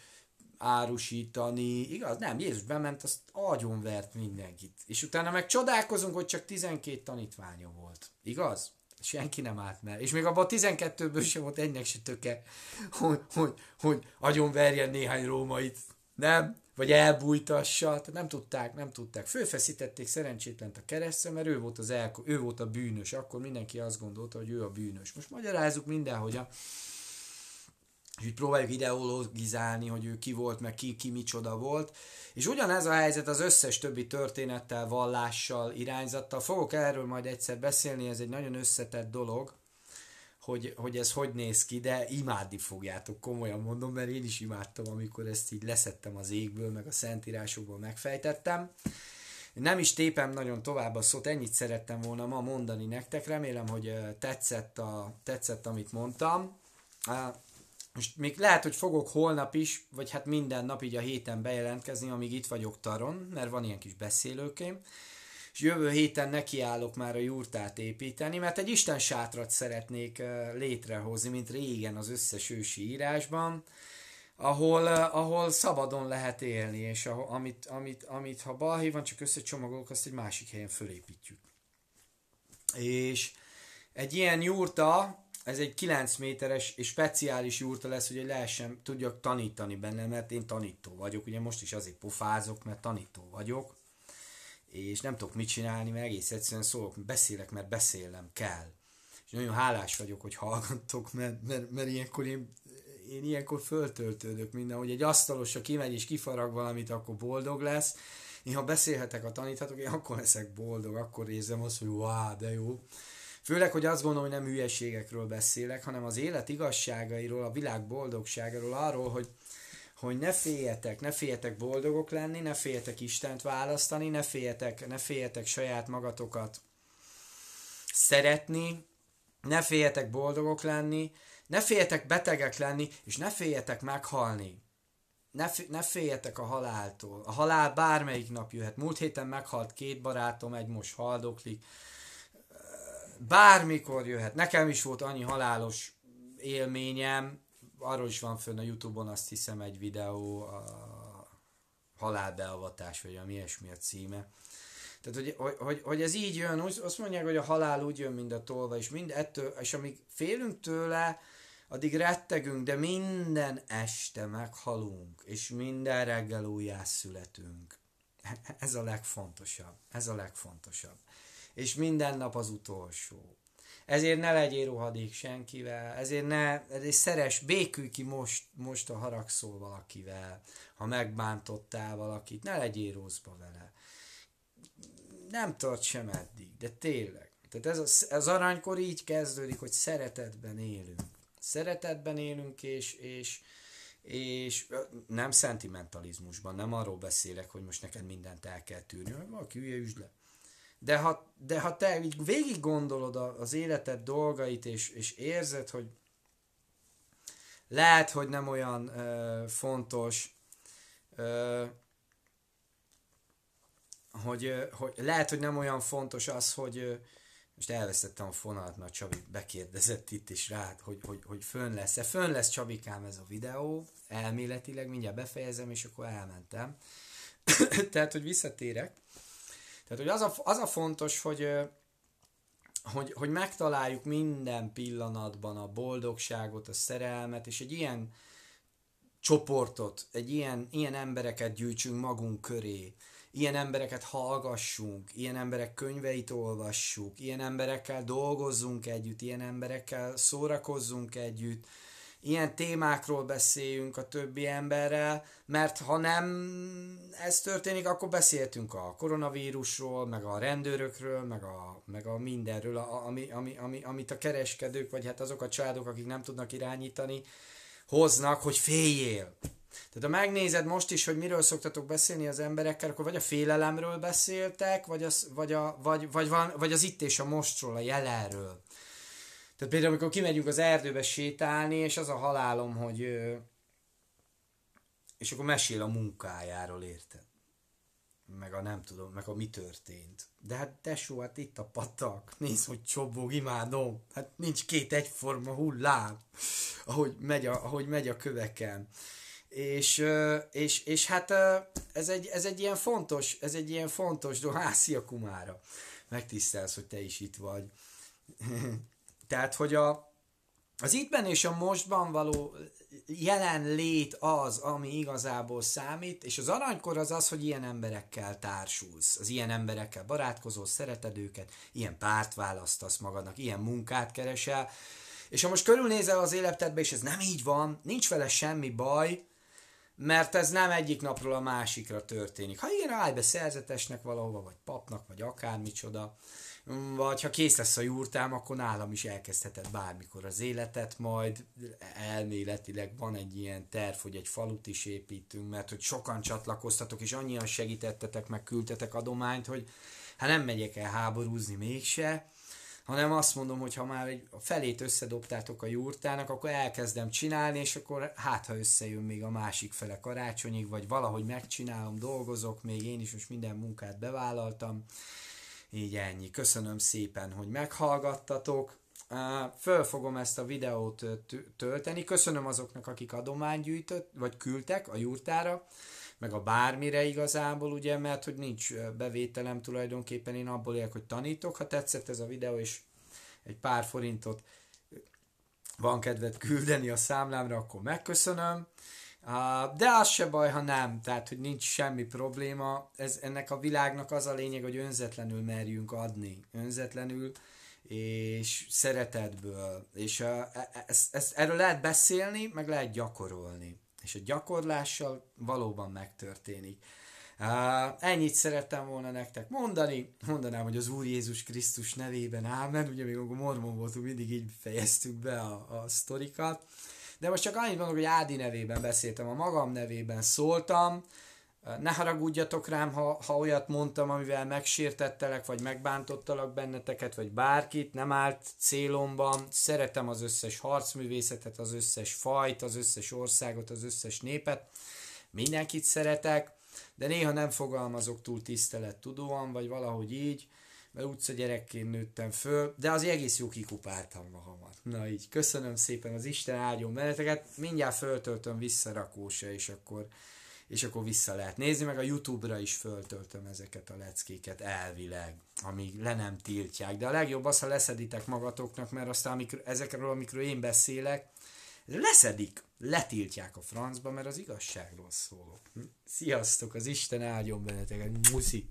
árusítani. Igaz? Nem, Jézus bement, azt agyonvert mindenkit. És utána meg csodálkozunk, hogy csak 12 tanítványa volt. Igaz? senki nem állt meg. És még abban a 12-ből sem volt ennek se töke, hogy, hogy, hogy agyon verjen néhány rómait, nem? Vagy elbújtassa, tehát nem tudták, nem tudták. Fölfeszítették szerencsétlent a keresztre, mert ő volt, az elko- ő volt a bűnös, akkor mindenki azt gondolta, hogy ő a bűnös. Most magyarázzuk mindenhogy a és úgy próbáljuk ideologizálni, hogy ő ki volt, meg ki, ki micsoda volt. És ugyanez a helyzet az összes többi történettel, vallással, irányzattal. Fogok erről majd egyszer beszélni, ez egy nagyon összetett dolog, hogy, hogy ez hogy néz ki, de imádni fogjátok, komolyan mondom, mert én is imádtam, amikor ezt így leszettem az égből, meg a szentírásokból megfejtettem. Nem is tépem nagyon tovább a szót, ennyit szerettem volna ma mondani nektek, remélem, hogy eh, tetszett, a, tetszett amit mondtam. Ah, most még lehet, hogy fogok holnap is, vagy hát minden nap így a héten bejelentkezni, amíg itt vagyok Taron, mert van ilyen kis beszélőkém, és jövő héten nekiállok már a jurtát építeni, mert egy Isten sátrat szeretnék létrehozni, mint régen az összes ősi írásban, ahol, ahol szabadon lehet élni, és ahol, amit, amit, amit ha balhé van, csak összecsomagolok, azt egy másik helyen fölépítjük. És egy ilyen jurta, ez egy 9 méteres és speciális júrta lesz, hogy lehessen, tudjak tanítani benne, mert én tanító vagyok, ugye most is azért pofázok, mert tanító vagyok, és nem tudok mit csinálni, mert egész egyszerűen szólok, beszélek, mert beszélnem kell. És nagyon hálás vagyok, hogy hallgattok, mert, mert, mert ilyenkor én, én ilyenkor föltöltődök minden, hogy egy asztalos, ha kimegy és kifarag valamit, akkor boldog lesz. Én ha beszélhetek a taníthatok, én akkor leszek boldog, akkor érzem azt, hogy wow, de jó Főleg, hogy azt gondolom, hogy nem hülyeségekről beszélek, hanem az élet igazságairól, a világ boldogságáról, arról, hogy, hogy ne féljetek, ne féljetek boldogok lenni, ne féljetek Istent választani, ne féljetek, ne féljetek saját magatokat szeretni, ne féljetek boldogok lenni, ne féljetek betegek lenni, és ne féljetek meghalni. Ne, ne féljetek a haláltól. A halál bármelyik nap jöhet. Múlt héten meghalt két barátom, egy most haldoklik bármikor jöhet. Nekem is volt annyi halálos élményem, arról is van fönn a Youtube-on azt hiszem egy videó, a halálbeavatás, vagy ami ilyesmi a címe. Tehát, hogy, hogy, hogy, hogy ez így jön, úgy, azt mondják, hogy a halál úgy jön, mint a tolva, és mind ettől, és amíg félünk tőle, addig rettegünk, de minden este meghalunk, és minden reggel újjászületünk. [laughs] Ez a legfontosabb. Ez a legfontosabb és minden nap az utolsó. Ezért ne legyél rohadék senkivel, ezért ne, ezért szeres, békülj ki most, most a haragszol valakivel, ha megbántottál valakit, ne legyél rosszba vele. Nem tart sem eddig, de tényleg. Tehát ez az, az aranykor így kezdődik, hogy szeretetben élünk. Szeretetben élünk, és, és, és nem szentimentalizmusban, nem arról beszélek, hogy most neked mindent el kell tűrni, hogy valaki hülye üsd le. De ha, de ha te így végig gondolod az életed dolgait, és, és érzed, hogy lehet, hogy nem olyan ö, fontos, ö, hogy, hogy lehet, hogy nem olyan fontos az, hogy most elvesztettem a fonalat, mert Csabi bekérdezett itt is rád, hogy, hogy, hogy fönn lesz-e. Fönn lesz Csabikám ez a videó, elméletileg mindjárt befejezem, és akkor elmentem. [coughs] Tehát, hogy visszatérek. Tehát, hogy az a, az a fontos, hogy, hogy, hogy megtaláljuk minden pillanatban a boldogságot, a szerelmet, és egy ilyen csoportot, egy ilyen, ilyen embereket gyűjtsünk magunk köré, ilyen embereket hallgassunk, ilyen emberek könyveit olvassuk, ilyen emberekkel dolgozzunk együtt, ilyen emberekkel szórakozzunk együtt, ilyen témákról beszéljünk a többi emberrel, mert ha nem ez történik, akkor beszéltünk a koronavírusról, meg a rendőrökről, meg a, meg a mindenről, ami, ami, ami, amit a kereskedők, vagy hát azok a családok, akik nem tudnak irányítani, hoznak, hogy féljél. Tehát ha megnézed most is, hogy miről szoktatok beszélni az emberekkel, akkor vagy a félelemről beszéltek, vagy az, vagy a, vagy, vagy, van, vagy az itt és a mostról, a jelenről. Tehát például, amikor kimegyünk az erdőbe sétálni, és az a halálom, hogy... És akkor mesél a munkájáról, érted? Meg a nem tudom, meg a mi történt. De hát tesó, hát itt a patak, nézd, hogy csobog, imádom. Hát nincs két egyforma hullám, ahogy megy a, ahogy megy a köveken. És, és, és hát ez egy, ez egy ilyen fontos, ez egy ilyen fontos dolog. Á, szia Kumára! Megtisztelsz, hogy te is itt vagy. [laughs] Tehát, hogy a, az ittben és a mostban való jelen lét az, ami igazából számít, és az aranykor az az, hogy ilyen emberekkel társulsz, az ilyen emberekkel barátkozol, szereted őket, ilyen párt választasz magadnak, ilyen munkát keresel, és ha most körülnézel az életedbe, és ez nem így van, nincs vele semmi baj, mert ez nem egyik napról a másikra történik. Ha ilyen állj be szerzetesnek valahova, vagy papnak, vagy akármicsoda, vagy ha kész lesz a jurtám, akkor nálam is elkezdheted bármikor az életet, majd elméletileg van egy ilyen terv, hogy egy falut is építünk, mert hogy sokan csatlakoztatok, és annyian segítettetek, meg küldtetek adományt, hogy hát nem megyek el háborúzni mégse, hanem azt mondom, hogy ha már egy felét összedobtátok a jurtának, akkor elkezdem csinálni, és akkor hát, ha összejön még a másik fele karácsonyig, vagy valahogy megcsinálom, dolgozok, még én is most minden munkát bevállaltam, így ennyi. Köszönöm szépen, hogy meghallgattatok. Föl fogom ezt a videót tölteni. Köszönöm azoknak, akik adományt gyűjtött, vagy küldtek a jurtára, meg a bármire igazából, ugye, mert hogy nincs bevételem tulajdonképpen, én abból élek, hogy tanítok. Ha tetszett ez a videó, és egy pár forintot van kedved küldeni a számlámra, akkor megköszönöm de az se baj, ha nem, tehát hogy nincs semmi probléma. Ez, ennek a világnak az a lényeg, hogy önzetlenül merjünk adni. Önzetlenül és szeretetből. És a, e, e, ezt, ezt, erről lehet beszélni, meg lehet gyakorolni. És a gyakorlással valóban megtörténik. Uh, ennyit szerettem volna nektek mondani. Mondanám, hogy az Úr Jézus Krisztus nevében ámen. Ugye még amikor mormon voltunk, mindig így fejeztük be a, a sztorikat. De most csak annyit mondok, hogy Ádi nevében beszéltem, a magam nevében szóltam, ne haragudjatok rám, ha, ha olyat mondtam, amivel megsértettelek, vagy megbántottalak benneteket, vagy bárkit, nem állt célomban. Szeretem az összes harcművészetet, az összes fajt, az összes országot, az összes népet. Mindenkit szeretek, de néha nem fogalmazok túl tisztelet tudóan, vagy valahogy így mert utca gyerekként nőttem föl, de az egész jó kikupáltam magamat. Na így, köszönöm szépen, az Isten áldjon benneteket, mindjárt föltöltöm visszarakósa, és akkor, és akkor vissza lehet nézni, meg a Youtube-ra is föltöltöm ezeket a leckéket elvileg, amíg le nem tiltják. De a legjobb az, ha leszeditek magatoknak, mert aztán amikor, ezekről, amikről én beszélek, leszedik, letiltják a francba, mert az igazságról szólok. Hm? Sziasztok, az Isten áldjon benneteket, muszi!